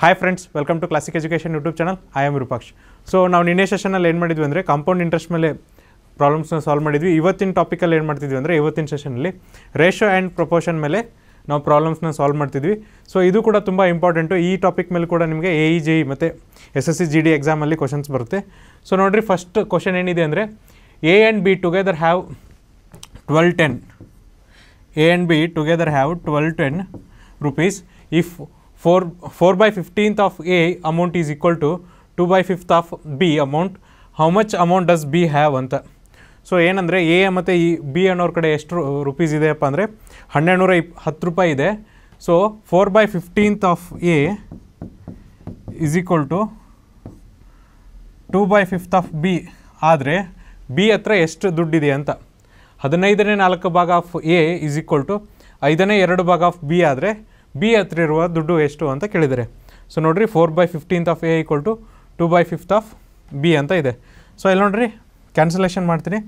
hi friends welcome to classic education YouTube channel I am so ನಾವು ನಿನ್ನೆ ಸೆಷನಲ್ಲಿ ಏನು ಮಾಡಿದ್ವಿ ಅಂದರೆ ಕಾಂಪೌಂಡ್ ಇಂಟ್ರೆಸ್ಟ್ ಮೇಲೆ ಪ್ರಾಬ್ಲಮ್ಸ್ನ ಸಾಲ್ವ್ ಮಾಡಿದ್ವಿ ಇವತ್ತಿನ ಟಾಪಿಕಲ್ಲಿ ಏನು ಮಾಡ್ತಿದ್ವಿ ಅಂದರೆ ಇವತ್ತಿನ ಸೆಷನಲ್ಲಿ ರೇಷೋ ಆ್ಯಂಡ್ ಪ್ರಪೋರ್ಷನ್ ಮೇಲೆ ನಾವು ಪ್ರಾಬ್ಲಮ್ಸ್ನ ಸಾಲ್ವ್ ಮಾಡ್ತಿದ್ವಿ ಸೊ ಇದು ಕೂಡ ತುಂಬ ಇಂಪಾರ್ಟೆಂಟು ಈ ಟಾಪಿಕ್ ಮೇಲೆ ಕೂಡ ನಿಮಗೆ ಎ ಇ ಜಿ ಮತ್ತು S S C G D ಎಕ್ಸಾಮಲ್ಲಿ ಕ್ವಶನ್ಸ್ ಬರುತ್ತೆ ಸೊ ನೋಡಿರಿ ಫಸ್ಟ್ ಕ್ವಶನ್ ಏನಿದೆ ಅಂದರೆ A and B together have twelve ten A and B together have twelve ten rupees if four four by 15th of A amount is equal to two by 5th of B amount how much amount does B have ಅಂತ so ಏನಂದರೆ A ಮತ್ತು ಈ B ಅನ್ನೋರ ಕಡೆ ಎಷ್ಟು rupees ಇದೆ ಇದೆಯಪ್ಪ ಅಂದರೆ ಹನ್ನೆರಡು ನೂರ ಇಪ್ ಹತ್ತು ರೂಪಾಯಿ ಇದೆ so four by fifteenth of A is equal to two by fifth of B ಆದರೆ ಬಿ ಹತ್ರ ಎಷ್ಟು ದುಡ್ಡಿದೆ ಅಂತ ಹದಿನೈದನೇ ನಾಲ್ಕು ಭಾಗ of A is equal to ಐದನೇ ಎರಡು ಭಾಗ ಆಫ್ ಬಿ ಆದರೆ ಬಿ ಹತ್ರ ಇರುವ ದುಡ್ಡು ಎಷ್ಟು ಅಂತ ಕೇಳಿದರೆ ಸೊ ನೋಡಿರಿ four by fifteenth of A equal to two by fifth of B ಅಂತ ಇದೆ ಸೊ ಇಲ್ಲಿ ನೋಡಿರಿ ಕ್ಯಾನ್ಸಲೇಷನ್ ಮಾಡ್ತೀನಿ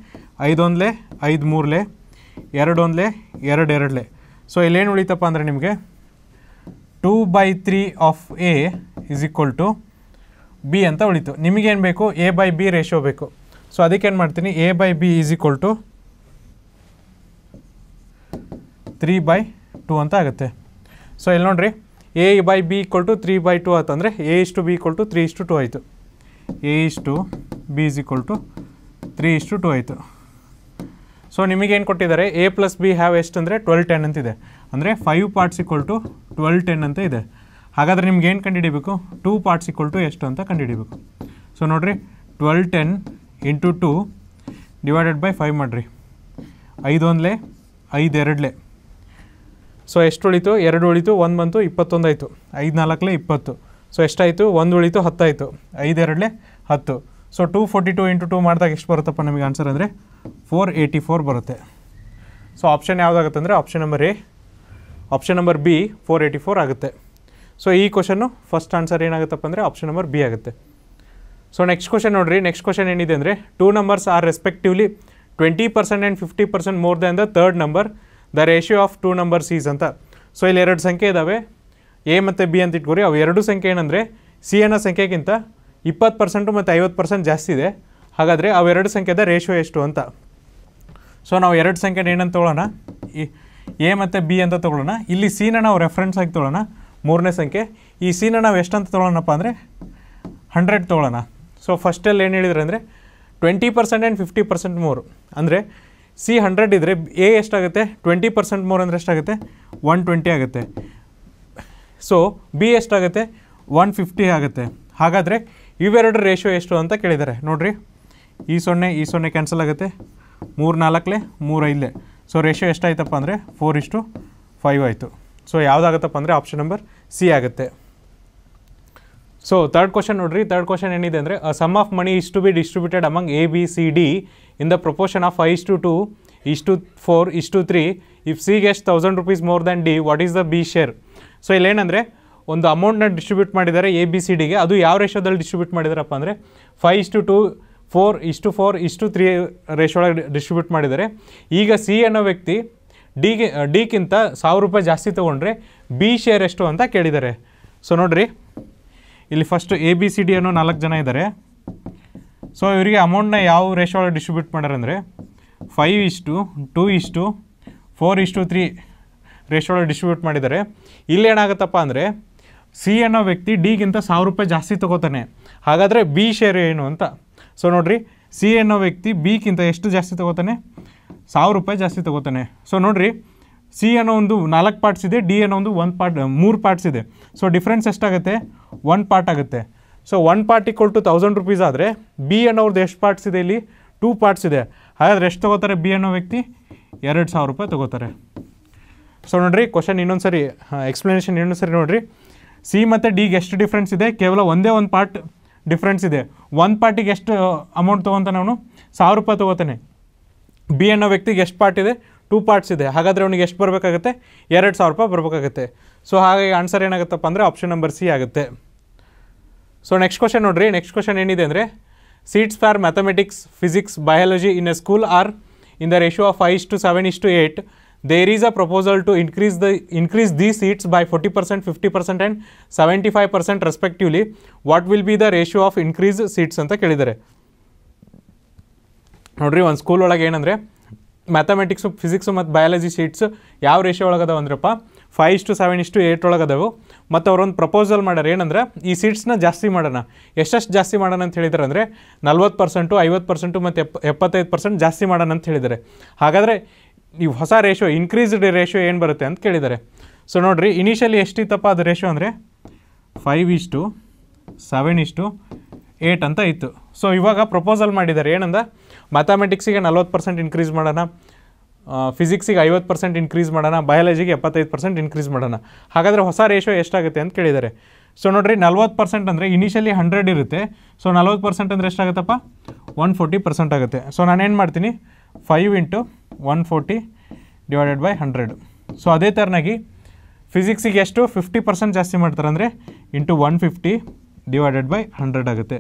ಐದೊಂದಲೇ ಐದು ಮೂರಲೇ ಎರಡೊಂದಲೇ ಎರಡು ಎರಡಲೇ ಸೊ ಇಲ್ಲೇನು ಉಳಿತಪ್ಪ ಅಂದರೆ ನಿಮಗೆ two by three of A is equal to B ಅಂತ ಉಳಿತು ನಿಮಗೇನು ಬೇಕು ಎ ಬೈ ಬಿ ರೇಷೋ ಬೇಕು ಸೊ ಅದಕ್ಕೇನು ಮಾಡ್ತೀನಿ A by B is equal to three by two ಅಂತ ಆಗುತ್ತೆ ಸೊ ಇಲ್ಲಿ ನೋಡಿರಿ A by B equal to three by two ಅಂದರೆ ಎ ಇಷ್ಟು ಬಿ ಈಕ್ವಲ್ ಟು ತ್ರೀ ಇಷ್ಟು ಟು ಆಯಿತು A is to B is equal to three ಇಷ್ಟು two ಆಯಿತು ಸೊ ನಿಮಗೇನು ಕೊಟ್ಟಿದ್ದಾರೆ ಎ ಪ್ಲಸ್ ಬಿ ಹ್ಯಾವ್ ಎಷ್ಟು ಅಂದರೆ ಟ್ವೆಲ್ ಟೆನ್ ಅಂತಿದೆ ಅಂದರೆ five parts equal to twelve ten ಅಂತ ಇದೆ ಹಾಗಾದರೆ ನಿಮ್ಗೆ ಏನು ಕಂಡುಹಿಡಿಬೇಕು ಟೂ ಪಾರ್ಟ್ಸ್ ಈಕ್ವಲ್ ಟು ಎಷ್ಟು ಅಂತ ಕಂಡುಹಿಡಿಬೇಕು ಸೊ ನೋಡಿರಿ twelve ten into two divided by five ಮಾಡಿರಿ ಐದೊಂದಲೇ ಐದೆರಡಲೇ ಸೊ ಎಷ್ಟು ಉಳಿತು ಎರಡು ಉಳಿತು ಒಂದು ಬಂತು ಇಪ್ಪತ್ತೊಂದಾಯಿತು ಐದು ನಾಲ್ಕಲೆ ಇಪ್ಪತ್ತು ಸೊ ಎಷ್ಟಾಯಿತು ಒಂದು ಉಳಿತು ಹತ್ತಾಯಿತು ಐದೆರಡಲೆ ಹತ್ತು so two forty two into two ಮಾಡಿದಾಗ ಎಷ್ಟು ಬರುತ್ತಪ್ಪ ನಮಗೆ ಆನ್ಸರ್ ಅಂದರೆ ಫೋರ್ ಏಯ್ಟಿ ಫೋರ್ ಬರುತ್ತೆ ಸೊ ಆಪ್ಷನ್ ಯಾವುದಾಗುತ್ತೆ ಅಂದರೆ option number A option number B four eighty four ಆಗುತ್ತೆ ಸೊ ಈ ಕ್ವಶನ್ನು ಫಸ್ಟ್ ಆನ್ಸರ್ ಏನಾಗುತ್ತಪ್ಪ ಅಂದರೆ ಆಪ್ಷನ್ ನಂಬರ್ ಬಿ ಆಗುತ್ತೆ ಸೊ ನೆಕ್ಸ್ಟ್ ಕ್ವಶನ್ ನೋಡಿರಿ ನೆಕ್ಸ್ಟ್ ಕ್ವಶನ್ ಏನಿದೆ ಅಂದರೆ two numbers are respectively twenty percent and fifty percent more than the third number the ratio of two numbers is ಅಂತ so ಇಲ್ಲಿ ಎರಡು ಸಂಖ್ಯೆ ಇದ್ದಾವೆ ಎ ಮತ್ತು ಬಿ ಅಂತ ಇಟ್ಕೊರಿ ಅವು ಎರಡು ಸಂಖ್ಯೆ ಏನಂದರೆ ಸಿ ಅನ್ನೋ ಸಂಖ್ಯೆಗಿಂತ ಇಪ್ಪತ್ತು ಪರ್ಸೆಂಟು ಮತ್ತು ಐವತ್ತು ಪರ್ಸೆಂಟ್ ಜಾಸ್ತಿ ಇದೆ ಹಾಗಾದರೆ ಅವೆರಡು ಸಂಖ್ಯೆದ ರೇಷಿಯೋ ಎಷ್ಟು ಅಂತ ಸೊ ನಾವು ಎರಡು ಸಂಖ್ಯೆನ ಏನಂತ ತೊಗೊಳ್ಳೋಣ ಎ ಮತ್ತು ಬಿ ಅಂತ ತೊಗೊಳ್ಳೋಣ ಇಲ್ಲಿ ಸಿನ ನಾವು ರೆಫರೆನ್ಸ್ ಆಗಿ ತೊಗೊಳ್ಳೋಣ ಮೂರನೇ ಸಂಖ್ಯೆ ಈ ಸಿನ ನಾವು ಎಷ್ಟಂತ ತೊಗೊಳ್ಳೋಣಪ್ಪ ಅಂದರೆ ಹಂಡ್ರೆಡ್ ತೊಗೊಳ್ಳೋಣ ಸೊ ಫಸ್ಟಲ್ಲಿ ಏನು ಹೇಳಿದ್ರೆ ಅಂದರೆ twenty percent and fifty percent ಮೂರು ಅಂದರೆ ಸಿ ಹಂಡ್ರೆಡ್ ಇದ್ದರೆ ಎ ಎಷ್ಟಾಗುತ್ತೆ ಟ್ವೆಂಟಿ ಪರ್ಸೆಂಟ್ ಮೋರ್ ಅಂದರೆ ಎಷ್ಟಾಗುತ್ತೆ ಒನ್ ಟ್ವೆಂಟಿ ಆಗುತ್ತೆ ಸೊ ಬಿ ಎಷ್ಟಾಗುತ್ತೆ ಒನ್ ಫಿಫ್ಟಿ ಆಗುತ್ತೆ ಹಾಗಾದರೆ ಇವೆರಡು ರೇಷಿಯೋ ಎಷ್ಟು ಅಂತ ಕೇಳಿದ್ದಾರೆ ನೋಡಿರಿ ಈ ಸೊನ್ನೆ ಈ ಸೊನ್ನೆ ಕ್ಯಾನ್ಸಲ್ ಆಗುತ್ತೆ ಮೂರು ನಾಲ್ಕಲೆ ಮೂರು ಐದಲೆ ಸೊ ರೇಷೋ ಎಷ್ಟಾಯ್ತಪ್ಪ ಅಂದರೆ ಫೋರ್ ಇಷ್ಟು ಫೈವ್ ಆಯಿತು ಸೊ ಯಾವುದಾಗತ್ತಪ್ಪ ಅಂದರೆ ಆಪ್ಷನ್ ನಂಬರ್ ಸಿ ಆಗುತ್ತೆ ಸೊ ತರ್ಡ್ ಕ್ವಶನ್ ನೋಡ್ರಿ ತರ್ಡ್ ಕ್ವಶನ್ ಏನಿದೆ ಅಂದರೆ sum of money is to be distributed among A B C D in the proportion of is to two is to four is to three if C ಗೆಸ್ಟ್ thousand rupees more than D what is the B share so ಇಲ್ಲೇನಂದರೆ ಒಂದು ಅಮೌಂಟ್ನ distribute ಮಾಡಿದ್ದಾರೆ A B C ಡಿಗೆ ಅದು ಯಾವ ರೇಷೋದಲ್ಲಿ distribute ಮಾಡಿದಾರಪ್ಪ ಅಂದರೆ ಫೈ ಟು ಟು ಫೋರ್ ಇಷ್ಟು ಫೋರ್ ಇಷ್ಟು ತ್ರೀ ರೇಷೊಳಗೆ ಡಿಸ್ಟ್ರಿಬ್ಯೂಟ್ ಮಾಡಿದ್ದಾರೆ ಈಗ ಸಿ ಅನ್ನೋ ವ್ಯಕ್ತಿ ಡಿಗೆ ಡಿಗಿಂತ ಸಾವಿರ ರೂಪಾಯಿ ಜಾಸ್ತಿ ತೊಗೊಂಡ್ರೆ ಬಿ ಶೇರ್ ಎಷ್ಟು ಅಂತ ಕೇಳಿದ್ದಾರೆ ಸೊ ನೋಡಿರಿ ಇಲ್ಲಿ first A B C D ಅನ್ನೋ ನಾಲ್ಕು ಜನ ಇದ್ದಾರೆ ಸೊ ಇವರಿಗೆ ಅಮೌಂಟ್ನ ಯಾವ ರೇಷೋ ಡಿಸ್ಟ್ರಿಬ್ಯೂಟ್ ಮಾಡ್ಯಾರ ಫೈವ್ ಇಷ್ಟು ಟೂ ಇಷ್ಟು ಫೋರ್ ಇಷ್ಟು ತ್ರೀ ರೇಷೋ ಡಿಸ್ಟ್ರಿಬ್ಯೂಟ್ ಮಾಡಿದ್ದಾರೆ ಇಲ್ಲಿ ಏನಾಗುತ್ತಪ್ಪ ಅಂದರೆ ಸಿ ಅನ್ನೋ ವ್ಯಕ್ತಿ ಡಿಗಿಂತ ಸಾವಿರ ರೂಪಾಯಿ ಜಾಸ್ತಿ ತೊಗೋತಾನೆ ಹಾಗಾದರೆ ಬಿ ಶೇರ್ ಏನು ಅಂತ ಸೊ ನೋಡಿರಿ ಸಿ ಅನ್ನೋ ವ್ಯಕ್ತಿ ಬಿಗಿಂತ ಎಷ್ಟು ಜಾಸ್ತಿ ತೊಗೋತಾನೆ ಸಾವಿರ ರೂಪಾಯಿ ಜಾಸ್ತಿ ತೊಗೋತಾನೆ ಸೊ ನೋಡಿರಿ ಸಿ ಅನ್ನೋ ಒಂದು ನಾಲ್ಕು ಪಾರ್ಟ್ಸ್ ಇದೆ ಡಿ ಅನ್ನೋ ಒಂದು ಒಂದು ಪಾರ್ಟ್ ಮೂರು ಪಾರ್ಟ್ಸ್ ಇದೆ ಸೊ ಡಿಫ್ರೆನ್ಸ್ ಎಷ್ಟಾಗುತ್ತೆ ಒನ್ ಪಾರ್ಟ್ ಆಗುತ್ತೆ so one part equal to thousand rupees ಆದರೆ ಬಿ ಅನ್ನೋರ್ದು ಎಷ್ಟು ಪಾರ್ಟ್ಸ್ ಇದೆ ಇಲ್ಲಿ ಟೂ ಪಾರ್ಟ್ಸ್ ಇದೆ ಹಾಗಾದರೆ ಎಷ್ಟು ತೊಗೋತಾರೆ ಬಿ ಅನ್ನೋ ವ್ಯಕ್ತಿ ಎರಡು ಸಾವಿರ ರೂಪಾಯಿ ತೊಗೋತಾರೆ ಸೊ ನೋಡಿರಿ ಕ್ವಶನ್ ಇನ್ನೊಂದು ಸರಿ ಎಕ್ಸ್ಪ್ಲನೇಷನ್ ಇನ್ನೊಂದು ಸರಿ ನೋಡಿರಿ ಸಿ ಮತ್ತು ಡಿಗೆ ಎಷ್ಟು ಡಿಫ್ರೆನ್ಸ್ ಇದೆ ಕೇವಲ ಒಂದೇ ಒಂದು ಪಾರ್ಟ್ ಡಿಫ್ರೆನ್ಸ್ ಇದೆ ಒಂದು ಪಾರ್ಟಿಗೆ ಎಷ್ಟು ಅಮೌಂಟ್ uh, ತೊಗೊತಾನೆ ಅವನು ಸಾವಿರ ರೂಪಾಯಿ ತೊಗೋತಾನೆ ಬಿ ಅನ್ನೋ ವ್ಯಕ್ತಿಗೆ ಎಷ್ಟು ಪಾರ್ಟ್ ಇದೆ ಟೂ ಪಾರ್ಟ್ಸ್ ಇದೆ ಹಾಗಾದರೆ ಅವನಿಗೆ ಎಷ್ಟು ಬರಬೇಕಾಗುತ್ತೆ ಎರಡು ಸಾವಿರ ರೂಪಾಯಿ ಬರಬೇಕಾಗುತ್ತೆ ಸೊ ಹಾಗಾಗಿ ಆನ್ಸರ್ ಏನಾಗುತ್ತಪ್ಪ ಅಂದರೆ ಆಪ್ಷನ್ ನಂಬರ್ ಸಿ ಆಗುತ್ತೆ ಸೊ ನೆಕ್ಸ್ಟ್ ಕ್ವಶನ್ ನೋಡಿರಿ ನೆಕ್ಸ್ಟ್ ಕ್ವಶನ್ ಏನಿದೆ ಅಂದರೆ seats for mathematics physics biology in a school are in the ratio of five to seven is to eight there is a proposal to increase the increase the seats by forty percent fifty percent and seventy five percent respectively what will be the ratio of increase seats ಅಂತ ಕೇಳಿದ್ದಾರೆ ನೋಡಿರಿ ಒಂದು school ಒಳಗೆ ಏನಂದರೆ mathematics physics ಮತ್ತು biology seats ಯಾವ ಒಳಗೆ ಅದಾವ ಅಂದ್ರಪ್ಪ ಫೈವ್ ಇಷ್ಟು ಸೆವೆನ್ ಇಷ್ಟು ಏಟ್ ಒಳಗದವು ಮತ್ತು ಅವ್ರೊಂದು ಪ್ರಪೋಸಲ್ ಮಾಡ್ಯಾರ ಏನಂದ್ರೆ ಈ ಸೀಟ್ಸ್ನ ಜಾಸ್ತಿ ಮಾಡೋಣ ಎಷ್ಟೆಷ್ಟು ಜಾಸ್ತಿ ಮಾಡೋಣ ಅಂತ ಹೇಳಿದ್ರೆ ಅಂದರೆ ನಲ್ವತ್ತು ಪರ್ಸೆಂಟು ಐವತ್ತು ಪರ್ಸೆಂಟು ಮತ್ತು ಎಪ್ ಎಪ್ಪತ್ತೈದು ಪರ್ಸೆಂಟ್ ಜಾಸ್ತಿ ಮಾಡೋಣ ಅಂತ ಹೇಳಿದ್ದಾರೆ ಹಾಗಾದರೆ ಈ ಹೊಸ ರೇಷೋ ಇನ್ಕ್ರೀಸ್ಡ್ ರೇಷೋ ಏನು ಬರುತ್ತೆ ಅಂತ ಕೇಳಿದ್ದಾರೆ ಸೊ ನೋಡಿರಿ ಇನಿಷಿಯಲಿ ಎಷ್ಟಿತ್ತಪ್ಪ ಅದು ರೇಷೋ ಅಂದರೆ ಫೈವ್ ಇಷ್ಟು ಸೆವೆನ್ ಇಷ್ಟು ಏಟ್ ಅಂತ ಇತ್ತು ಸೊ ಇವಾಗ ಪ್ರಪೋಸಲ್ ಮಾಡಿದ್ದಾರೆ ಏನಂದ್ರೆ ಮ್ಯಾಥಮೆಟಿಕ್ಸಿಗೆ ನಲ್ವತ್ತು ಪರ್ಸೆಂಟ್ ಇನ್ಕ್ರೀಸ್ ಮಾಡೋಣ ಫಿಸಿಕ್ಸಿಗೆ ಐವತ್ತು ಪರ್ಸೆಂಟ್ ಇನ್ಕ್ರೀಸ್ ಮಾಡೋಣ ಬಯಾಲಜಿಗೆ ಎಪ್ಪತ್ತೈದು ಪರ್ಸೆಂಟ್ ಇನ್ಕ್ರೀಸ್ ಮಾಡೋಣ ಹಾಗಾದರೆ ಹೊಸ ರೇಷೋ ಎಷ್ಟಾಗುತ್ತೆ ಅಂತ ಕೇಳಿದ್ದಾರೆ ಸೊ ನೋಡಿರಿ ನಲ್ವತ್ತು ಪರ್ಸೆಂಟ್ ಅಂದರೆ ಇನಿಷಿಯಲಿ ಹಂಡ್ರೆಡ್ ಇರುತ್ತೆ ಸೊ ನಲ್ವತ್ತು ಪರ್ಸೆಂಟ್ ಅಂದರೆ ಎಷ್ಟಾಗುತ್ತಪ್ಪ ಒನ್ ಫೋರ್ಟಿ ಪರ್ಸೆಂಟ್ ಆಗುತ್ತೆ ಸೊ ನಾನೇನು ಮಾಡ್ತೀನಿ five into one forty divided by hundred so ಅದೇ ಥರನಾಗಿ ಫಿಸಿಕ್ಸಿಗೆ ಎಷ್ಟು ಫಿಫ್ಟಿ ಪರ್ಸೆಂಟ್ ಜಾಸ್ತಿ ಮಾಡ್ತಾರೆ ಅಂದರೆ into one fifty divided by hundred ಆಗುತ್ತೆ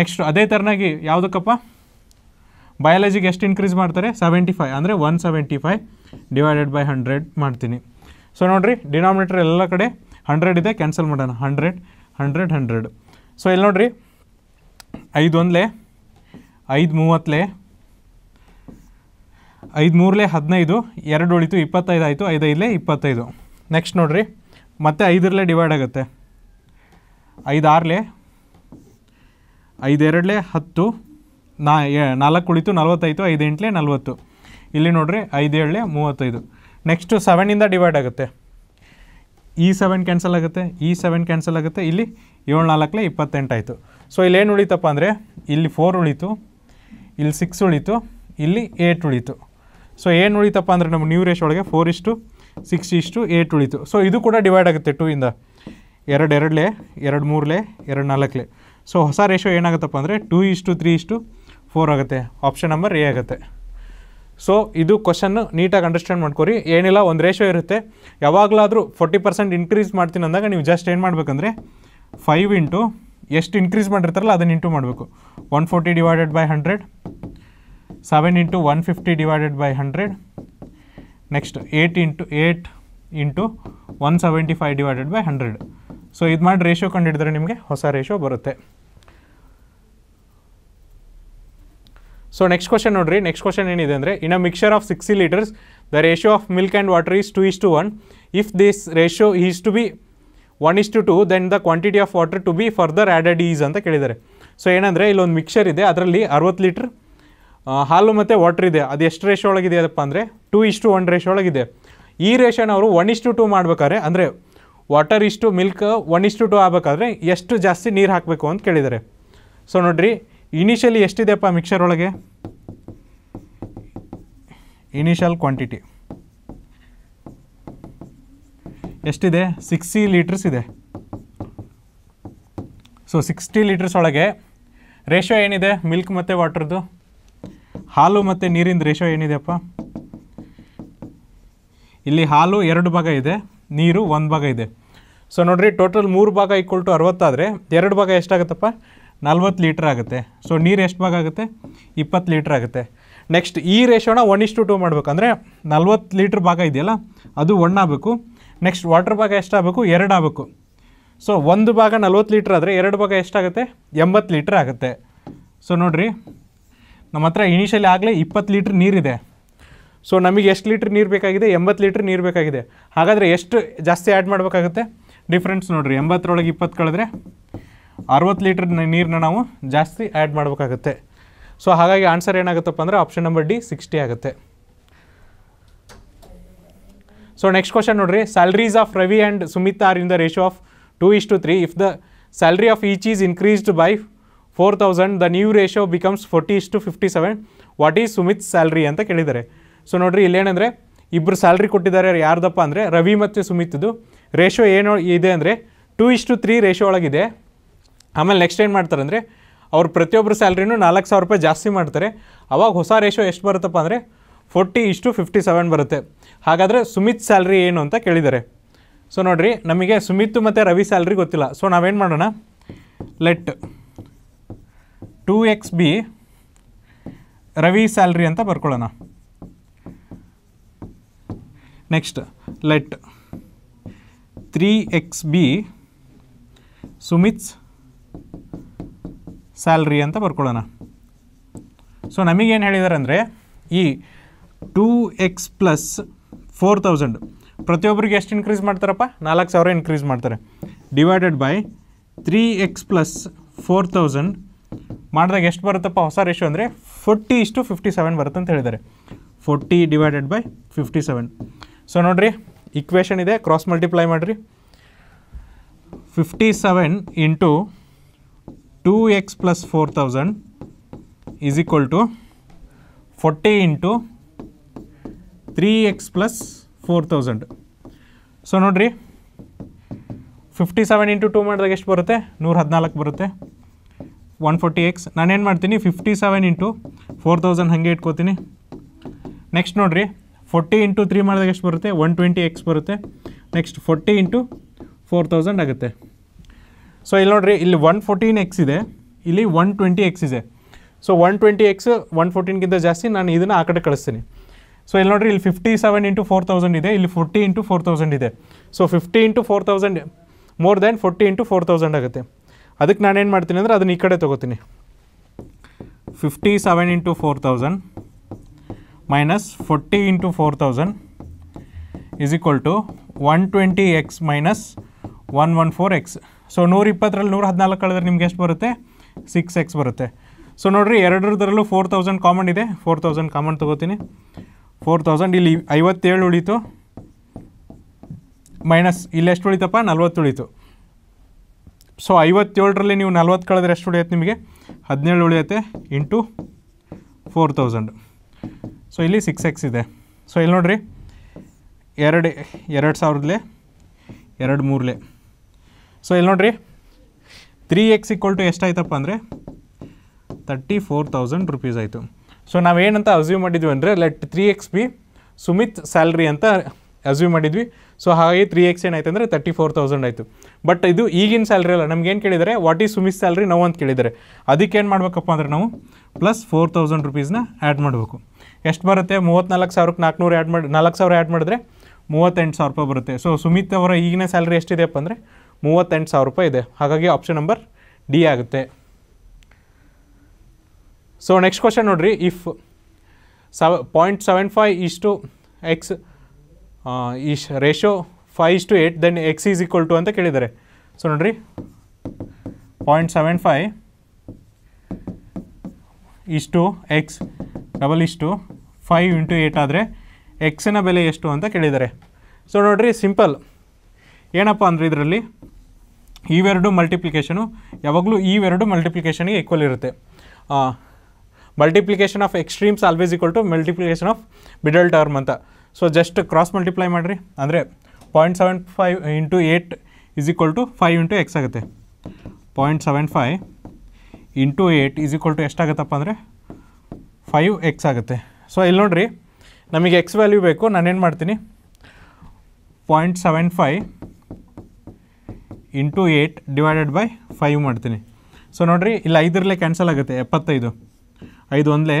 ನೆಕ್ಸ್ಟು ಅದೇ ಥರನಾಗಿ ಯಾವುದಕ್ಕಪ್ಪ ಬಯಾಲಜಿಗೆ ಎಷ್ಟು ಇನ್ಕ್ರೀಸ್ ಮಾಡ್ತಾರೆ ಸೆವೆಂಟಿ ಫೈವ್ ಅಂದರೆ one seventy five divided by hundred ಮಾಡ್ತೀನಿ ಸೊ ನೋಡಿರಿ ಡಿನಾಮಿನೇಟರ್ ಎಲ್ಲ ಕಡೆ ಹಂಡ್ರೆಡ್ ಇದೆ ಕ್ಯಾನ್ಸಲ್ ಮಾಡೋಣ ಹಂಡ್ರೆಡ್ ಹಂಡ್ರೆಡ್ ಹಂಡ್ರೆಡ್ ಸೊ ಇಲ್ಲಿ ನೋಡಿರಿ ಐದು ಒಂದಲೇ ಐದು ಮೂವತ್ತಲೇ ಐದು ಮೂರಲೇ ಹದಿನೈದು ಎರಡು ಉಳಿತು ಇಪ್ಪತ್ತೈದು ಆಯಿತು ಐದೈದಲೇ ಇಪ್ಪತ್ತೈದು ನೆಕ್ಸ್ಟ್ ನೋಡಿರಿ ಮತ್ತೆ ಐದರಲ್ಲೇ ಡಿವೈಡ್ ಆಗುತ್ತೆ ಐದು ಆರಲೇ ಹತ್ತು ನಾ ನಾಲ್ಕು ಉಳಿತು ನಲ್ವತ್ತೈದು ಐದು ಎಂಟ್ಲೆ ನಲ್ವತ್ತು ಇಲ್ಲಿ ನೋಡ್ರಿ ಐದು ಏಳೆ ಮೂವತ್ತೈದು ನೆಕ್ಸ್ಟು ಸೆವೆನಿಂದ ಡಿವೈಡ್ ಆಗುತ್ತೆ ಈ ಸೆವೆನ್ ಕ್ಯಾನ್ಸಲ್ ಆಗುತ್ತೆ ಈ ಸೆವೆನ್ ಕ್ಯಾನ್ಸಲ್ ಆಗುತ್ತೆ ಇಲ್ಲಿ ಏಳು ನಾಲ್ಕಲೆ ಇಪ್ಪತ್ತೆಂಟಾಯಿತು ಸೊ ಇಲ್ಲೇನು ಉಳಿತಪ್ಪ ಅಂದರೆ ಇಲ್ಲಿ ಫೋರ್ ಉಳಿತು ಇಲ್ಲಿ ಸಿಕ್ಸ್ ಉಳಿತು ಇಲ್ಲಿ ಏಟ್ ಉಳಿತು ಸೊ ಏನು ಉಳಿತಪ್ಪ ಅಂದರೆ ನಮ್ಮ ನ್ಯೂ ರೇಷ್ ಒಳಗೆ ಫೋರ್ ಇಷ್ಟು ಸಿಕ್ಸ್ ಇಷ್ಟು ಏಟ್ ಉಳಿತು ಸೊ ಇದು ಕೂಡ ಡಿವೈಡ್ ಆಗುತ್ತೆ ಟೂ ಇಂದ ಎರಡು ಎರಡಲೆ ಎರಡು ಮೂರಲೆ ಎರಡು ನಾಲ್ಕಲೆ ಸೊ ಹೊಸ ರೇಷೋ ಏನಾಗುತ್ತಪ್ಪ ಅಂದರೆ ಟೂ ಇಷ್ಟು ತ್ರೀ ಇಷ್ಟು ಫೋರ್ ಆಗುತ್ತೆ ಆಪ್ಷನ್ ನಂಬರ್ ಎ ಆಗುತ್ತೆ ಸೊ ಇದು ಕ್ವಶನ್ನು ನೀಟಾಗಿ ಅಂಡರ್ಸ್ಟ್ಯಾಂಡ್ ಮಾಡ್ಕೊರಿ ಏನಿಲ್ಲ ಒಂದು ರೇಷೋ ಇರುತ್ತೆ ಯಾವಾಗಲಾದರೂ ಫೋರ್ಟಿ ಪರ್ಸೆಂಟ್ ಇನ್ಕ್ರೀಸ್ ಮಾಡ್ತೀನಿ ಅಂದಾಗ ನೀವು ಜಸ್ಟ್ ಏನು ಮಾಡಬೇಕಂದ್ರೆ ಫೈವ್ ಇಂಟು ಎಷ್ಟು ಇನ್ಕ್ರೀಸ್ ಮಾಡಿರ್ತಾರಲ್ಲ ಅದನ್ನು ಇಂಟು ಮಾಡಬೇಕು one forty divided by hundred seven into one fifty divided by hundred next eight into eight into one seventy five divided by hundred so ಇದು ಮಾಡಿ ರೇಷೋ ಕಂಡು ಹಿಡಿದ್ರೆ ನಿಮಗೆ ಹೊಸ ರೇಷೋ ಬರುತ್ತೆ ಸೊ ನೆಕ್ಸ್ಟ್ ಕ್ವಶನ್ ನೋಡ್ರಿ ನೆಕ್ಸ್ಟ್ ಕ್ವಶನ್ ಏನಿದೆ ಅಂದರೆ in a mixture of six litres the ratio of milk and water is two is to one if this ratio is to be one is to two then the quantity of water to be further added is ಅಂತ ಕೇಳಿದ್ದಾರೆ so ಏನಂದರೆ ಇಲ್ಲೊಂದು mixer ಇದೆ ಅದರಲ್ಲಿ ಅರವತ್ತು litre ಹಾಲು ಮತ್ತು water ಇದೆ ಅದು ಎಷ್ಟು ರೇಷೋ ಅದಪ್ಪ ಅಂದರೆ ಟೂ ಟು ಒನ್ ರೇಷೋ ಒಳಗಿದೆ ಈ ರೇಷನ್ ಅವರು ಒನ್ ಇಷ್ಟು ಟು ಮಾಡಬೇಕಾದ್ರೆ ಅಂದರೆ ವಾಟರ್ ಇಷ್ಟು ಮಿಲ್ಕ್ ಒನ್ ಇಷ್ಟು ಟು ಆಗಬೇಕಾದ್ರೆ ಎಷ್ಟು ಜಾಸ್ತಿ ನೀರು ಹಾಕಬೇಕು ಅಂತ ಕೇಳಿದ್ದಾರೆ ಸೊ ನೋಡ್ರಿ ಇನಿಷಿಯಲಿ ಎಷ್ಟಿದೆಪ್ಪ ಮಿಕ್ಸರ್ ಒಳಗೆ ಇನಿಷಿಯಲ್ ಕ್ವಾಂಟಿಟಿ ಎಷ್ಟಿದೆ ಸಿಕ್ಸ್ಟಿ ಲೀಟರ್ಸ್ ಇದೆ ಸೊ ಸಿಕ್ಸ್ಟಿ ಲೀಟರ್ಸ್ ಒಳಗೆ ರೇಷೋ ಏನಿದೆ ಮಿಲ್ಕ್ ಮತ್ತು ವಾಟ್ರದ್ದು ಹಾಲು ಮತ್ತು ನೀರಿನ ರೇಷೋ ಏನಿದೆಪ್ಪ ಇಲ್ಲಿ ಹಾಲು ಎರಡು ಭಾಗ ಇದೆ ನೀರು ಒಂದು ಭಾಗ ಇದೆ ಸೊ ನೋಡಿರಿ ಟೋಟಲ್ ಮೂರು ಭಾಗ ಈಕ್ವಲ್ ಟು ಅರವತ್ತಾದರೆ ಎರಡು ಭಾಗ ಎಷ್ಟಾಗುತ್ತಪ್ಪ ನಲ್ವತ್ತು ಲೀಟ್ರ್ ಆಗುತ್ತೆ ಸೊ ನೀರು ಎಷ್ಟು ಭಾಗ ಆಗುತ್ತೆ ಇಪ್ಪತ್ತು ಲೀಟ್ರ್ ಆಗುತ್ತೆ ನೆಕ್ಸ್ಟ್ ಈ ರೇಷೋನ ಒನ್ ಇಷ್ಟು ಟು ಮಾಡಬೇಕಂದ್ರೆ ನಲ್ವತ್ತು ಲೀಟ್ರ್ ಭಾಗ ಇದೆಯಲ್ಲ ಅದು ಒಣ್ಣಾಗಬೇಕು ನೆಕ್ಸ್ಟ್ ವಾಟರ್ ಭಾಗ ಎಷ್ಟಾಗಬೇಕು ಎರಡು ಆಗಬೇಕು ಸೊ ಒಂದು ಭಾಗ ನಲ್ವತ್ತು ಲೀಟ್ರ್ ಆದರೆ ಎರಡು ಭಾಗ ಎಷ್ಟಾಗುತ್ತೆ ಎಂಬತ್ತು ಲೀಟ್ರ್ ಆಗುತ್ತೆ ಸೊ ನೋಡಿರಿ ನಮ್ಮ ಹತ್ರ ಇನಿಷಿಯಲಿ ಆಗಲೇ ಇಪ್ಪತ್ತು ಲೀಟ್ರ್ ನೀರಿದೆ ಸೊ ನಮಗೆ ಎಷ್ಟು ಲೀಟ್ರ್ ನೀರು ಬೇಕಾಗಿದೆ ಎಂಬತ್ತು ಲೀಟ್ರ್ ನೀರು ಬೇಕಾಗಿದೆ ಹಾಗಾದರೆ ಎಷ್ಟು ಜಾಸ್ತಿ ಆ್ಯಡ್ ಮಾಡಬೇಕಾಗುತ್ತೆ ಡಿಫ್ರೆನ್ಸ್ ನೋಡಿರಿ ಎಂಬತ್ತರೊಳಗೆ ಇಪ್ಪತ್ತು ಕಳೆದ್ರೆ ಅರವತ್ತು ಲೀಟ್ರ್ ನೀರನ್ನ ನಾವು ಜಾಸ್ತಿ ಆ್ಯಡ್ ಮಾಡಬೇಕಾಗತ್ತೆ ಸೊ ಹಾಗಾಗಿ ಆನ್ಸರ್ ಏನಾಗುತ್ತಪ್ಪ ಅಂದರೆ ಆಪ್ಷನ್ ನಂಬರ್ ಡಿ ಸಿಕ್ಸ್ಟಿ ಆಗುತ್ತೆ ಸೊ ನೆಕ್ಸ್ಟ್ ಕ್ವಶನ್ ನೋಡ್ರಿ salaries of Ravi and Sumit are in the ratio of two is to three if the salary of each is increased by four thousand the new ratio becomes forty is to fifty seven what is Sumit salary ಅಂತ ಕೇಳಿದ್ದಾರೆ so ನೋಡ್ರಿ ಇಲ್ಲೇನೆಂದರೆ ಇಬ್ಬರು salary ಕೊಟ್ಟಿದ್ದಾರೆ ಯಾರ್ದಪ್ಪ ಅಂದರೆ ರವಿ ಮತ್ತು ಸುಮಿತ್ದು ratio ಏನೋ ಇದೆ ಅಂದರೆ ಟೂ ಟು ತ್ರೀ ರೇಷೋ ಒಳಗಿದೆ ಆಮೇಲೆ ನೆಕ್ಸ್ಟ್ ಏನು ಮಾಡ್ತಾರೆ ಅಂದರೆ ಅವ್ರು ಪ್ರತಿಯೊಬ್ಬರ ಸ್ಯಾಲ್ರಿನೂ ನಾಲ್ಕು ಸಾವಿರ ರೂಪಾಯಿ ಜಾಸ್ತಿ ಮಾಡ್ತಾರೆ ಅವಾಗ ಹೊಸ ರೇಷೋ ಎಷ್ಟು ಬರುತ್ತಪ್ಪ ಅಂದರೆ ಫೋರ್ಟಿ ಇಷ್ಟು ಫಿಫ್ಟಿ ಸೆವೆನ್ ಬರುತ್ತೆ ಹಾಗಾದರೆ ಸುಮಿತ್ ಸ್ಯಾಲ್ರಿ ಏನು ಅಂತ ಕೇಳಿದ್ದಾರೆ ಸೊ ನೋಡಿರಿ ನಮಗೆ ಸುಮಿತ್ ಮತ್ತು ರವಿ ಸ್ಯಾಲ್ರಿ ಗೊತ್ತಿಲ್ಲ ಸೊ ನಾವೇನು ಮಾಡೋಣ let two x be Ravi salary ಅಂತ ಬರ್ಕೊಳ್ಳೋಣ next let three x be Sumit's salary ಅಂತ ಬರ್ಕೊಳ್ಳೋಣ ಸೊ ನಮಗೇನು ಹೇಳಿದ್ದಾರೆ ಅಂದರೆ ಈ two x plus four thousand ಪ್ರತಿಯೊಬ್ಬರಿಗೆ ಎಷ್ಟು ಇನ್ಕ್ರೀಸ್ ಮಾಡ್ತಾರಪ್ಪ ನಾಲ್ಕು ಸಾವಿರ ಇನ್ಕ್ರೀಸ್ ಮಾಡ್ತಾರೆ divided by three x plus four thousand ಮಾಡಿದಾಗ ಎಷ್ಟು ಬರುತ್ತಪ್ಪ ಹೊಸ ರೇಷೋ ಅಂದರೆ ಫೋರ್ಟಿ ಇಷ್ಟು ಫಿಫ್ಟಿ ಸೆವೆನ್ ಬರುತ್ತೆ ಅಂತ ಹೇಳಿದ್ದಾರೆ forty divided by fifty seven so ನೋಡಿರಿ ಇಕ್ವೇಷನ್ ಇದೆ ಕ್ರಾಸ್ ಮಲ್ಟಿಪ್ಲೈ ಮಾಡಿರಿ fifty seven into plus four thousand is equal to forty into three x plus four thousand so ನೋಡಿರಿ ಫಿಫ್ಟಿ ಸೆವೆನ್ ಇಂಟು ಟೂ ಮಾಡಿದಾಗ ಎಷ್ಟು ಬರುತ್ತೆ ನೂರ ಹದಿನಾಲ್ಕು ಬರುತ್ತೆ ಒನ್ ಫೋರ್ಟಿ ಎಕ್ಸ್ ನಾನೇನು ಮಾಡ್ತೀನಿ fifty seven into four thousand ಹಾಗೆ ಇಟ್ಕೋತೀನಿ ನೆಕ್ಸ್ಟ್ ನೋಡಿರಿ ಫೋರ್ಟಿ ಇಂಟು ತ್ರೀ ಮಾಡಿದಾಗ ಎಷ್ಟು ಬರುತ್ತೆ ಒನ್ ಟ್ವೆಂಟಿ ಎಕ್ಸ್ ಬರುತ್ತೆ next forty into four thousand ಆಗುತ್ತೆ ಸೊ ಇಲ್ಲಿ ನೋಡ್ರಿ ಇಲ್ಲಿ ಒನ್ ಫೋರ್ಟೀನ್ ಎಕ್ಸ್ ಇದೆ ಇಲ್ಲಿ ಒನ್ ಟ್ವೆಂಟಿ ಎಕ್ಸ್ ಇದೆ so one twenty x one ಫೋರ್ಟೀನ್ಗಿಂತ ಜಾಸ್ತಿ ನಾನು ಇದನ್ನು ಆ ಕಡೆ ಕಳಿಸ್ತೀನಿ ಸೊ ಇಲ್ಲಿ ನೋಡ್ರಿ ಇಲ್ಲಿ fifty seven into four thousand ಇದೆ ಇಲ್ಲಿ ಫೋರ್ಟಿ ಇಂಟು ಫೋರ್ ತೌಸಂಡ್ ಇದೆ so fifty into four thousand more than forty into four thousand ಆಗುತ್ತೆ ಅದಕ್ಕೆ ನಾನೇನು ಮಾಡ್ತೀನಿ ಅಂದರೆ ಅದನ್ನು ಈ ಕಡೆ ತೊಗೋತೀನಿ fifty seven into four thousand minus forty into four thousand is equal to one twenty x minus one one four x so ನೂರ ಇಪ್ಪತ್ತರಲ್ಲಿ ನೂರ ಹದಿನಾಲ್ಕು ಕಳೆದ್ರೆ ನಿಮ್ಗೆ ಎಷ್ಟು ಬರುತ್ತೆ ಸಿಕ್ಸ್ ಎಕ್ಸ್ ಬರುತ್ತೆ ಸೊ ನೋಡಿರಿ ಎರಡರದರಲ್ಲೂ ಫೋರ್ ತೌಸಂಡ್ ಕಾಮನ್ ಇದೆ ಫೋರ್ ತೌಸಂಡ್ ಕಾಮನ್ ತೊಗೋತೀನಿ ಫೋರ್ ತೌಸಂಡ್ ಇಲ್ಲಿ ಐವತ್ತೇಳು ಉಳೀತು ಮೈನಸ್ ಇಲ್ಲಿ ಎಷ್ಟು ಉಳಿತಪ್ಪ ನಲ್ವತ್ತು ಉಳಿತು ಸೊ ಐವತ್ತೇಳರಲ್ಲಿ ನೀವು ನಲ್ವತ್ತು ಕಳೆದ್ರೆ ಎಷ್ಟು ಉಳಿಯತ್ತೆ ನಿಮಗೆ ಹದಿನೇಳು ಉಳಿಯತ್ತೆ ಇಂಟು ಫೋರ್ ತೌಸಂಡ್ ಸೊ ಇಲ್ಲಿ ಸಿಕ್ಸ್ ಎಕ್ಸ್ ಇದೆ ಸೊ ಇಲ್ಲಿ ನೋಡಿರಿ ಎರಡು ಎರಡು ಸಾವಿರದಲ್ಲೇ ಎರಡು ಮೂರಲೇ ಸೊ ಇಲ್ಲಿ ನೋಡ್ರಿ ತ್ರೀ ಎಕ್ಸ್ ಈಕ್ವಲ್ ಟು ಎಷ್ಟಾಯ್ತಪ್ಪ ಅಂದರೆ ತರ್ಟಿ ಫೋರ್ ತೌಸಂಡ್ ರುಪೀಸ್ ಆಯಿತು ಸೊ ನಾವೇನಂತ ಅಸ್ಯೂವ್ ಮಾಡಿದ್ವಿ ಅಂದರೆ let three x be Sumit salary ಅಂತ ಅಸ್ಯೂಮ್ ಮಾಡಿದ್ವಿ ಸೊ ಹಾಗಾಗಿ ತ್ರೀ ಎಕ್ಸ್ ಏನಾಯ್ತು ಅಂದರೆ ತರ್ಟಿ ಫೋರ್ ತೌಸಂಡ್ ಆಯಿತು ಬಟ್ ಇದು ಈಗಿನ ಸ್ಯಾಲ್ರಿ ಅಲ್ಲ ನಮ್ಗೆ ಏನು ಕೇಳಿದರೆ ವಾಟ್ ಈಸ್ ಸುಮಿತ್ ಸ್ಯಾಲ್ರಿ ನೋವು ಅಂತ ಕೇಳಿದರೆ ಅದಕ್ಕೆ ಏನು ಮಾಡಬೇಕಪ್ಪ ಅಂದರೆ ನಾವು ಪ್ಲಸ್ ಫೋರ್ ತೌಸಂಡ್ ರುಪೀಸ್ನ ಆ್ಯಡ್ ಮಾಡಬೇಕು ಎಷ್ಟು ಬರುತ್ತೆ ಮೂವತ್ತ್ನಾಲ್ಕು ಸಾವಿರಕ್ಕೆ ನಾಲ್ಕುನೂರು ಆ್ಯಡ್ ಮಾಡಿ ನಾಲ್ಕು ಸಾವಿರ ಆ್ಯಡ್ ಮಾಡಿದ್ರೆ ಮೂವತ್ತೆಂಟು ಸಾವಿರ ರೂಪಾಯಿ ಬರುತ್ತೆ ಸೊ ಸುಮಿತ್ ಅವರ ಈಗಿನ ಸ್ಯಾಲ್ರಿ ಎಷ್ಟಿದೆಯಪ್ಪ ಅಂದರೆ ಮೂವತ್ತೆಂಟು ಸಾವಿರ ರೂಪಾಯಿ ಇದೆ ಹಾಗಾಗಿ ಆಪ್ಷನ್ ನಂಬರ್ ಡಿ ಆಗುತ್ತೆ ಸೊ ನೆಕ್ಸ್ಟ್ ಕ್ವಶನ್ ನೋಡಿರಿ ಇಫ್ ಸವ ಪಾಯಿಂಟ್ ಸೆವೆನ್ ಫೈ ಇಷ್ಟು ಎಕ್ಸ್ ಇಶ್ ರೇಷೋ ಫೈ ಇಷ್ಟು eight then x is equal to ಅಂತ ಕೇಳಿದ್ದಾರೆ ಸೊ ನೋಡಿರಿ ಪಾಯಿಂಟ್ ಸೆವೆನ್ ಫೈ ಇಷ್ಟು ಎಕ್ಸ್ ಡಬಲ್ ಇಷ್ಟು ಫೈವ್ ಇಂಟು ಏಟ್ ಆದರೆ ಎಕ್ಸಿನ ಬೆಲೆ ಎಷ್ಟು ಅಂತ ಕೇಳಿದ್ದಾರೆ ಸೊ ನೋಡಿರಿ ಸಿಂಪಲ್ ಏನಪ್ಪ ಅಂದರೆ ಇದರಲ್ಲಿ ಇವೆರಡು ಮಲ್ಟಿಪ್ಲಿಕೇಶನು ಯಾವಾಗಲೂ ಇವೆರಡು ಮಲ್ಟಿಪ್ಲಿಕೇಶನ್ಗೆ ಈಕ್ವಲ್ ಇರುತ್ತೆ multiplication of extremes always equal to multiplication of middle term ಅಂತ ಸೊ ಜಸ್ಟ್ ಕ್ರಾಸ್ ಮಲ್ಟಿಪ್ಲೈ ಮಾಡಿರಿ ಅಂದರೆ point seven five into eight is equal to five into x ಆಗುತ್ತೆ point seven five into eight is equal to ಎಷ್ಟಾಗತ್ತಪ್ಪ ಅಂದರೆ five x ಆಗುತ್ತೆ so ಇಲ್ಲಿ ನೋಡಿರಿ ನಮಗೆ ಎಕ್ಸ್ ವ್ಯಾಲ್ಯೂ ಬೇಕು ನಾನೇನು ಮಾಡ್ತೀನಿ point seven five into eight divided by five ಮಾಡ್ತೀನಿ ಸೊ ನೋಡಿರಿ ಇಲ್ಲಿ ಐದರಲ್ಲೇ ಕ್ಯಾನ್ಸಲ್ ಆಗುತ್ತೆ ಎಪ್ಪತ್ತೈದು ಐದು ಒಂದಲೇ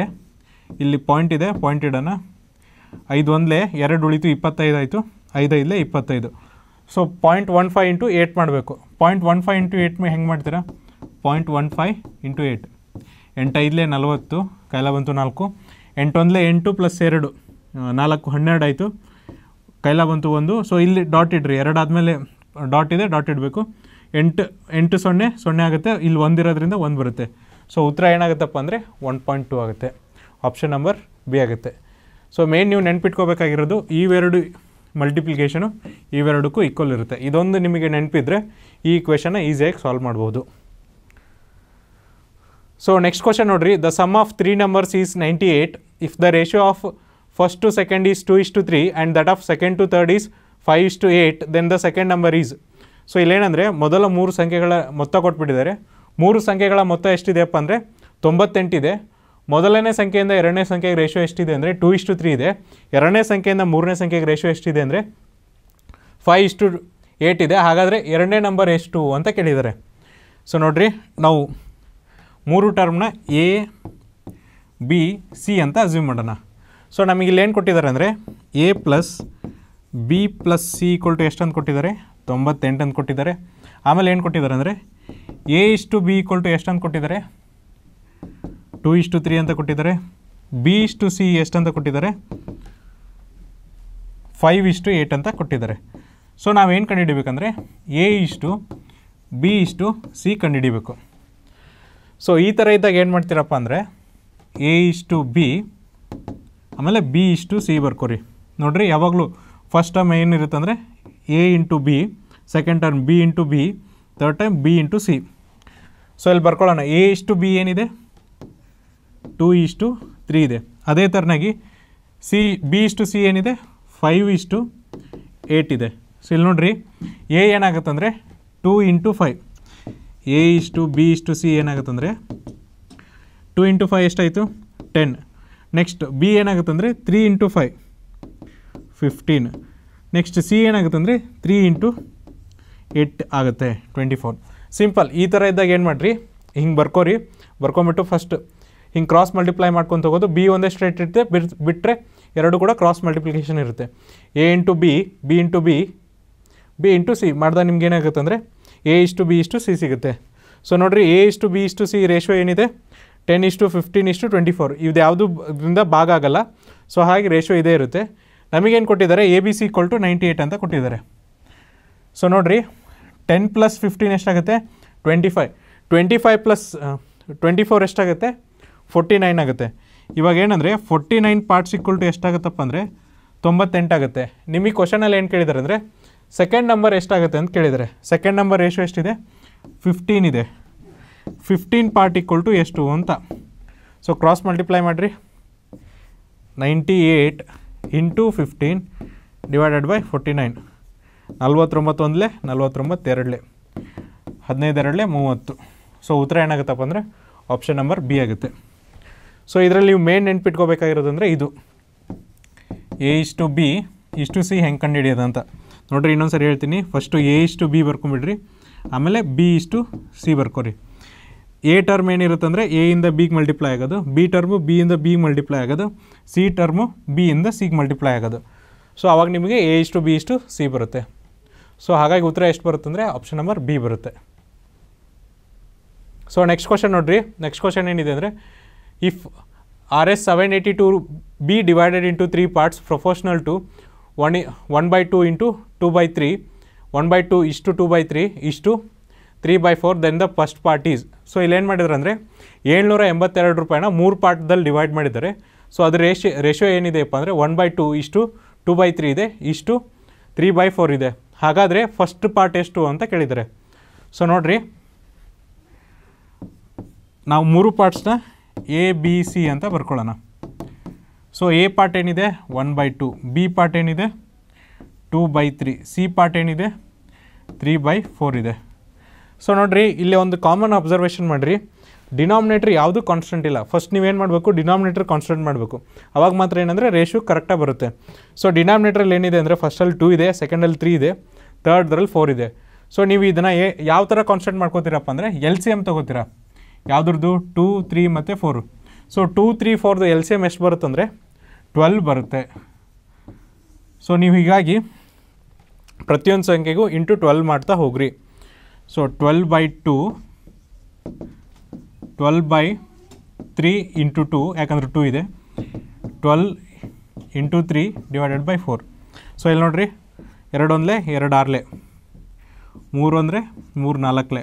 ಇಲ್ಲಿ ಪಾಯಿಂಟ್ ಇದೆ ಪಾಯಿಂಟ್ ಇಡೋಣ ಐದು ಒಂದಲೇ ಎರಡು ಉಳಿತು ಇಪ್ಪತ್ತೈದು ಆಯಿತು ಐದು ಐದೈದಲೇ ಇಪ್ಪತ್ತೈದು so point one five into eight ಮಾಡಬೇಕು point one five into eight ಮೇ ಹೆಂಗೆ ಮಾಡ್ತೀರಾ point one five into eight ಎಂಟೈದಲೇ ನಲವತ್ತು ಕೈಲ ಬಂತು ನಾಲ್ಕು ಎಂಟೊಂದಲೇ ಎಂಟು ಪ್ಲಸ್ ಎರಡು ನಾಲ್ಕು ಹನ್ನೆರಡು ಆಯಿತು ಕೈಲ ಬಂತು ಒಂದು ಸೊ ಇಲ್ಲಿ ಡಾಟ್ ಇಡ್ರಿ ಎರಡಾದಮೇಲೆ ಡಾಟ್ ಇದೆ ಡಾಟ್ ಇಡಬೇಕು ಎಂಟು ಎಂಟು ಸೊನ್ನೆ ಸೊನ್ನೆ ಆಗುತ್ತೆ ಇಲ್ಲಿ ಒಂದಿರೋದ್ರಿಂದ ಒಂದು ಬರುತ್ತೆ ಸೊ ಉತ್ತರ ಏನಾಗುತ್ತಪ್ಪ ಅಂದರೆ ಒನ್ ಪಾಯಿಂಟ್ ಟು ಆಗುತ್ತೆ ಆಪ್ಷನ್ ನಂಬರ್ ಬಿ ಆಗುತ್ತೆ ಸೊ ಮೇನ್ ನೀವು ನೆನ್ಪಿಟ್ಕೋಬೇಕಾಗಿರೋದು ಇವೆರಡು ಮಲ್ಟಿಪ್ಲಿಕೇಷನು ಇವೆರಡಕ್ಕೂ ಈಕ್ವಲ್ ಇರುತ್ತೆ ಇದೊಂದು ನಿಮಗೆ ನೆನಪಿದ್ರೆ ಈ ಕ್ವೆಶನ ಈಸಿಯಾಗಿ ಸಾಲ್ವ್ ಮಾಡ್ಬೋದು ಸೊ ನೆಕ್ಸ್ಟ್ ಕ್ವಶನ್ ನೋಡಿರಿ the sum of three numbers is ninety eight if the ratio of first to second is two is to three and that of second to third is five is to eight then the second number is so ಇಲ್ಲೇನಂದರೆ ಮೊದಲ ಮೂರು ಸಂಖ್ಯೆಗಳ ಮೊತ್ತ ಕೊಟ್ಬಿಟ್ಟಿದ್ದಾರೆ ಮೂರು ಸಂಖ್ಯೆಗಳ ಮೊತ್ತ ಎಷ್ಟಿದೆಯಪ್ಪ ಅಂದರೆ ತೊಂಬತ್ತೆಂಟಿದೆ ಮೊದಲನೇ ಸಂಖ್ಯೆಯಿಂದ ಎರಡನೇ ಸಂಖ್ಯೆಗೆ ರೇಷೋ ಎಷ್ಟಿದೆ ಅಂದರೆ ಟೂ ಇಷ್ಟು ತ್ರೀ ಇದೆ ಎರಡನೇ ಸಂಖ್ಯೆಯಿಂದ ಮೂರನೇ ಸಂಖ್ಯೆಗೆ ರೇಷೋ ಎಷ್ಟಿದೆ ಅಂದರೆ ಫೈವ್ ಇಷ್ಟು ಏಯ್ಟ್ ಇದೆ ಹಾಗಾದರೆ ಎರಡನೇ ನಂಬರ್ ಎಷ್ಟು ಅಂತ ಕೇಳಿದ್ದಾರೆ ಸೊ ನೋಡಿರಿ ನಾವು ಮೂರು ಟರ್ಮ್ನ ಎ ಬಿ ಸಿ ಅಂತ ಅಸ್ಯೂಮ್ ಮಾಡೋಣ ಸೊ ನಮಗಿಲ್ಲಿ ಏನು ಕೊಟ್ಟಿದ್ದಾರೆ ಅಂದರೆ A plus B plus C equal to ಎಷ್ಟು ಅಂತ ಕೊಟ್ಟಿದ್ದಾರೆ ತೊಂಬತ್ತೆಂಟು ಅಂತ ಕೊಟ್ಟಿದ್ದಾರೆ ಆಮೇಲೆ ಏನು ಕೊಟ್ಟಿದ್ದಾರೆ ಅಂದರೆ ಎ ಇಷ್ಟು ಬಿ ಈಕ್ವಲ್ ಟು ಎಷ್ಟು ಅಂತ ಕೊಟ್ಟಿದ್ದಾರೆ ಟೂ ಇಷ್ಟು ತ್ರೀ ಅಂತ ಕೊಟ್ಟಿದ್ದಾರೆ ಬಿ ಇಷ್ಟು ಸಿ ಎಷ್ಟಂತ ಕೊಟ್ಟಿದ್ದಾರೆ ಫೈವ್ ಇಷ್ಟು ಏಯ್ಟ್ ಅಂತ ಕೊಟ್ಟಿದ್ದಾರೆ ಸೊ ನಾವೇನು ಕಂಡುಹಿಡಿಬೇಕಂದ್ರೆ ಎ ಇಷ್ಟು ಬಿ ಇಷ್ಟು ಸಿ ಕಂಡುಹಿಡಿಬೇಕು ಸೊ ಈ ಥರ ಇದ್ದಾಗ ಏನು ಮಾಡ್ತೀರಪ್ಪ ಅಂದರೆ ಎ ಇಷ್ಟು ಬಿ ಆಮೇಲೆ ಬಿ ಇಷ್ಟು ಸಿ ಬರ್ಕೋರಿ ನೋಡಿರಿ ಯಾವಾಗಲೂ ಫಸ್ಟ್ ಟರ್ಮ್ ಏನಿರುತ್ತೆ ಅಂದರೆ A into B second term B into B third time B into C so ಇಲ್ಲಿ ಬರ್ಕೊಳ್ಳೋಣ ಎ ಇಷ್ಟು ಬಿ ಏನಿದೆ ಟೂ ಇಷ್ಟು ತ್ರೀ ಇದೆ ಅದೇ ಥರನಾಗಿ ಸಿ ಬಿ ಇಷ್ಟು ಸಿ ಏನಿದೆ ಫೈವ್ ಇಷ್ಟು ಏಯ್ಟ್ ಇದೆ ಸೊ ಇಲ್ಲಿ ನೋಡ್ರಿ ಎ ಏನಾಗುತ್ತಂದರೆ ಟೂ ಇಂಟು ಫೈವ್ ಎ ಇಷ್ಟು ಬಿ ಇಷ್ಟು ಸಿ ಏನಾಗುತ್ತಂದರೆ ಟೂ ಇಂಟು ಫೈವ್ ಎಷ್ಟಾಯಿತು ಟೆನ್ ನೆಕ್ಸ್ಟ್ ಬಿ ಏನಾಗುತ್ತಂದರೆ three into five fifteen next C ಏನಾಗುತ್ತೆ ಅಂದರೆ ತ್ರೀ ಇಂಟು ಏಟ್ ಆಗುತ್ತೆ ಟ್ವೆಂಟಿ ಫೋರ್ ಸಿಂಪಲ್ ಈ ಥರ ಇದ್ದಾಗ ಏನು ಮಾಡಿರಿ ಹಿಂಗೆ ಬರ್ಕೋರಿ ಬರ್ಕೊಂಬಿಟ್ಟು ಫಸ್ಟ್ ಹಿಂಗೆ ಕ್ರಾಸ್ ಮಲ್ಟಿಪ್ಲೈ ಮಾಡ್ಕೊಂಡು ಹೋಗೋದು ಬಿ ಒಂದೇ ಸ್ಟ್ರೇಟ್ ಇರುತ್ತೆ ಬಿಟ್ಟರೆ ಎರಡು ಕೂಡ ಕ್ರಾಸ್ ಮಲ್ಟಿಪ್ಲಿಕೇಶನ್ ಇರುತ್ತೆ A into B B into B B into C ಮಾಡ್ದಾಗ ನಿಮ್ಗೆ ಏನಾಗುತ್ತೆ ಅಂದರೆ ಎ ಇಷ್ಟು ಬಿ ಇಷ್ಟು ಸಿ ಸಿಗುತ್ತೆ ಸೊ ನೋಡಿರಿ ಎ ಇಷ್ಟು ಬಿ ಇಷ್ಟು ಸಿ ರೇಷೋ ಏನಿದೆ ಟೆನ್ ಇಷ್ಟು ಫಿಫ್ಟೀನ್ ಇಷ್ಟು ಟ್ವೆಂಟಿ ಫೋರ್ ಇದು ಯಾವುದು ಇದರಿಂದ ಭಾಗ ಆಗಲ್ಲ ಸೊ ಹಾಗೆ ರೇಷೋ ಇದೇ ಇರುತ್ತೆ ನಮಗೇನು ಕೊಟ್ಟಿದ್ದಾರೆ A B C equal to ninety eight ಅಂತ ಕೊಟ್ಟಿದ್ದಾರೆ ಸೊ ನೋಡಿರಿ ಟೆನ್ ಪ್ಲಸ್ ಫಿಫ್ಟೀನ್ ಎಷ್ಟಾಗುತ್ತೆ twenty five twenty five plus twenty four ಎಷ್ಟಾಗುತ್ತೆ ಫೋರ್ಟಿ ನೈನ್ ಆಗುತ್ತೆ ಇವಾಗ ಏನಂದರೆ forty nine parts equal to ಎಷ್ಟಾಗುತ್ತಪ್ಪ ಅಂದರೆ ತೊಂಬತ್ತೆಂಟಾಗುತ್ತೆ ನಿಮಗೆ ಕ್ವಶನಲ್ಲಿ ಏನು ಕೇಳಿದ್ದಾರೆ ಅಂದರೆ ಸೆಕೆಂಡ್ ನಂಬರ್ ಎಷ್ಟಾಗುತ್ತೆ ಅಂತ ಕೇಳಿದರೆ ಸೆಕೆಂಡ್ ನಂಬರ್ ರೇಷೋ ಎಷ್ಟಿದೆ ಫಿಫ್ಟೀನ್ ಇದೆ ಫಿಫ್ಟೀನ್ ಪಾರ್ಟ್ ಈಕ್ವಲ್ ಟು ಎಷ್ಟು ಅಂತ ಸೊ ಕ್ರಾಸ್ ಮಲ್ಟಿಪ್ಲೈ ಮಾಡಿರಿ ninety eight into fifteen divided by forty nine ನಲ್ವತ್ತೊಂಬತ್ತು ಒಂದಲೇ ನಲ್ವತ್ತೊಂಬತ್ತೆರಡಲೇ ಹದಿನೈದೆರಡಲೇ ಮೂವತ್ತು ಸೊ ಉತ್ತರ ಏನಾಗುತ್ತಪ್ಪ ಅಂದರೆ ಆಪ್ಷನ್ ನಂಬರ್ ಬಿ ಆಗುತ್ತೆ ಸೊ ಇದರಲ್ಲಿ ನೀವು ಮೇನ್ ನೆನ್ಪಿಟ್ಕೋಬೇಕಾಗಿರೋದಂದರೆ ಇದು ಎ ಇಷ್ಟು ಬಿ ಇಷ್ಟು ಸಿ ಹೆಂಗೆ ಕಂಡು ಅಂತ ನೋಡ್ರಿ ಇನ್ನೊಂದು ಸರಿ ಹೇಳ್ತೀನಿ ಫಸ್ಟು ಎ ಇಷ್ಟು ಬಿ ಬರ್ಕೊಂಬಿಡ್ರಿ ಆಮೇಲೆ ಬಿ ಇಷ್ಟು ಟು ಸಿ ಬರ್ಕೊರಿ ಎ ಟರ್ಮ್ ಏನಿರುತ್ತೆ ಅಂದರೆ ಎ ಇಂದ ಬಿಗೆ ಮಲ್ಟಿಪ್ಲೈ ಆಗೋದು ಬಿ ಟರ್ಮು ಬಿ ಇಂದ ಬಿ ಮಲ್ಟಿಪ್ಲೈ ಆಗೋದು ಸಿ ಟರ್ಮು ಬಿ ಇಂದ ಸಿಗೆ ಮಲ್ಟಿಪ್ಲೈ ಆಗೋದು ಸೊ ಆವಾಗ ನಿಮಗೆ ಎ ಇಷ್ಟು ಬಿ ಇಷ್ಟು ಸಿ ಬರುತ್ತೆ ಸೊ ಹಾಗಾಗಿ ಉತ್ತರ ಎಷ್ಟು ಬರುತ್ತೆ ಆಪ್ಷನ್ ನಂಬರ್ ಬಿ ಬರುತ್ತೆ ಸೊ ನೆಕ್ಸ್ಟ್ ಕ್ವಶನ್ ನೋಡಿರಿ ನೆಕ್ಸ್ಟ್ ಕ್ವಶನ್ ಏನಿದೆ ಅಂದರೆ if R S seven eighty two be divided into three parts proportional to one one by two into two by three one by two ಇಷ್ಟು two by three ಇಷ್ಟು three by four then the first part is so ಇಲ್ಲೇನು ಮಾಡಿದ್ರು ಅಂದರೆ ಏಳ್ನೂರ ಎಂಬತ್ತೆರಡು ರೂಪಾಯಿನ ಮೂರು ಪಾರ್ಟ್ದಲ್ಲಿ ಡಿವೈಡ್ ಮಾಡಿದ್ದಾರೆ ಸೊ ಅದು ರೇಷೋ ರೇಷೋ ಏನಿದೆಯಪ್ಪ ಅಂದರೆ ಒನ್ ಬೈ ಟು ಇಷ್ಟು ಟೂ ಬೈ ತ್ರೀ ಇದೆ ಇಷ್ಟು ತ್ರೀ ಬೈ ಫೋರ್ ಇದೆ ಹಾಗಾದರೆ ಫಸ್ಟ್ ಪಾರ್ಟ್ ಎಷ್ಟು ಅಂತ ಕೇಳಿದ್ದಾರೆ ಸೊ ನೋಡಿರಿ ನಾವು ಮೂರು ಪಾರ್ಟ್ಸ್ನ ಎ ಬಿ ಸಿ ಅಂತ ಬರ್ಕೊಳ್ಳೋಣ ಸೊ ಎ ಪಾರ್ಟ್ ಏನಿದೆ one by two B part ಏನಿದೆ two by three C part ಏನಿದೆ ತ್ರೀ ಬೈ ಫೋರ್ ಇದೆ ಸೊ ನೋಡಿರಿ ಇಲ್ಲಿ ಒಂದು ಕಾಮನ್ ಅಬ್ಸರ್ವೇಷನ್ ಮಾಡಿರಿ ಡಿನಾಮಿನೇಟ್ರ್ ಯಾವುದೂ ಕಾನ್ಸ್ಟೆಂಟ್ ಇಲ್ಲ ಫಸ್ಟ್ ನೀವೇನು ಮಾಡಬೇಕು ಡಿನಾಮಿನೇಟ್ರ್ ಕಾನ್ಸ್ಟೆಂಟ್ ಮಾಡಬೇಕು ಅವಾಗ ಮಾತ್ರ ಏನಂದರೆ ರೇಷ್ಯೂ ಕರೆಕ್ಟಾಗಿ ಬರುತ್ತೆ ಸೊ ಡಿನಾಮಿನೇಟ್ರಲ್ಲಿ ಏನಿದೆ ಅಂದರೆ ಫಸ್ಟಲ್ಲಿ ಟೂ ಇದೆ ಸೆಕೆಂಡಲ್ಲಿ ತ್ರೀ ಇದೆ ತರ್ಡ್ದ್ರಲ್ಲಿ ಫೋರ್ ಇದೆ ಸೊ ನೀವು ಇದನ್ನು ಏ ಯಾವ ಥರ ಕಾನ್ಸ್ಟೆಂಟ್ ಮಾಡ್ಕೋತೀರಪ್ಪ ಅಂದರೆ ಎಲ್ ಸಿ ಎಮ್ ತೊಗೋತೀರಾ ಯಾವುದ್ರದ್ದು ಟೂ ತ್ರೀ ಮತ್ತು ಫೋರು ಸೊ ಟೂ ತ್ರೀ ಫೋರ್ದು ಎಲ್ ಸಿ ಎಮ್ ಎಷ್ಟು ಬರುತ್ತಂದರೆ ಟ್ವೆಲ್ವ್ ಬರುತ್ತೆ ಸೊ ನೀವು ಹೀಗಾಗಿ ಪ್ರತಿಯೊಂದು ಸಂಖ್ಯೆಗೂ ಇಂಟು ಟ್ವೆಲ್ ಮಾಡ್ತಾ ಹೋಗ್ರಿ so twelve by 2, twelve by three into 2 ಯಾಕಂದ್ರೆ 2 ಇದೆ twelve into three divided by four so ಇಲ್ಲಿ ನೋಡಿರಿ ಎರಡು ಒಂದಲೇ ಎರಡು ಆರ್ಲೆ ಮೂರು ಅಂದರೆ ಮೂರು ನಾಲ್ಕಲೆ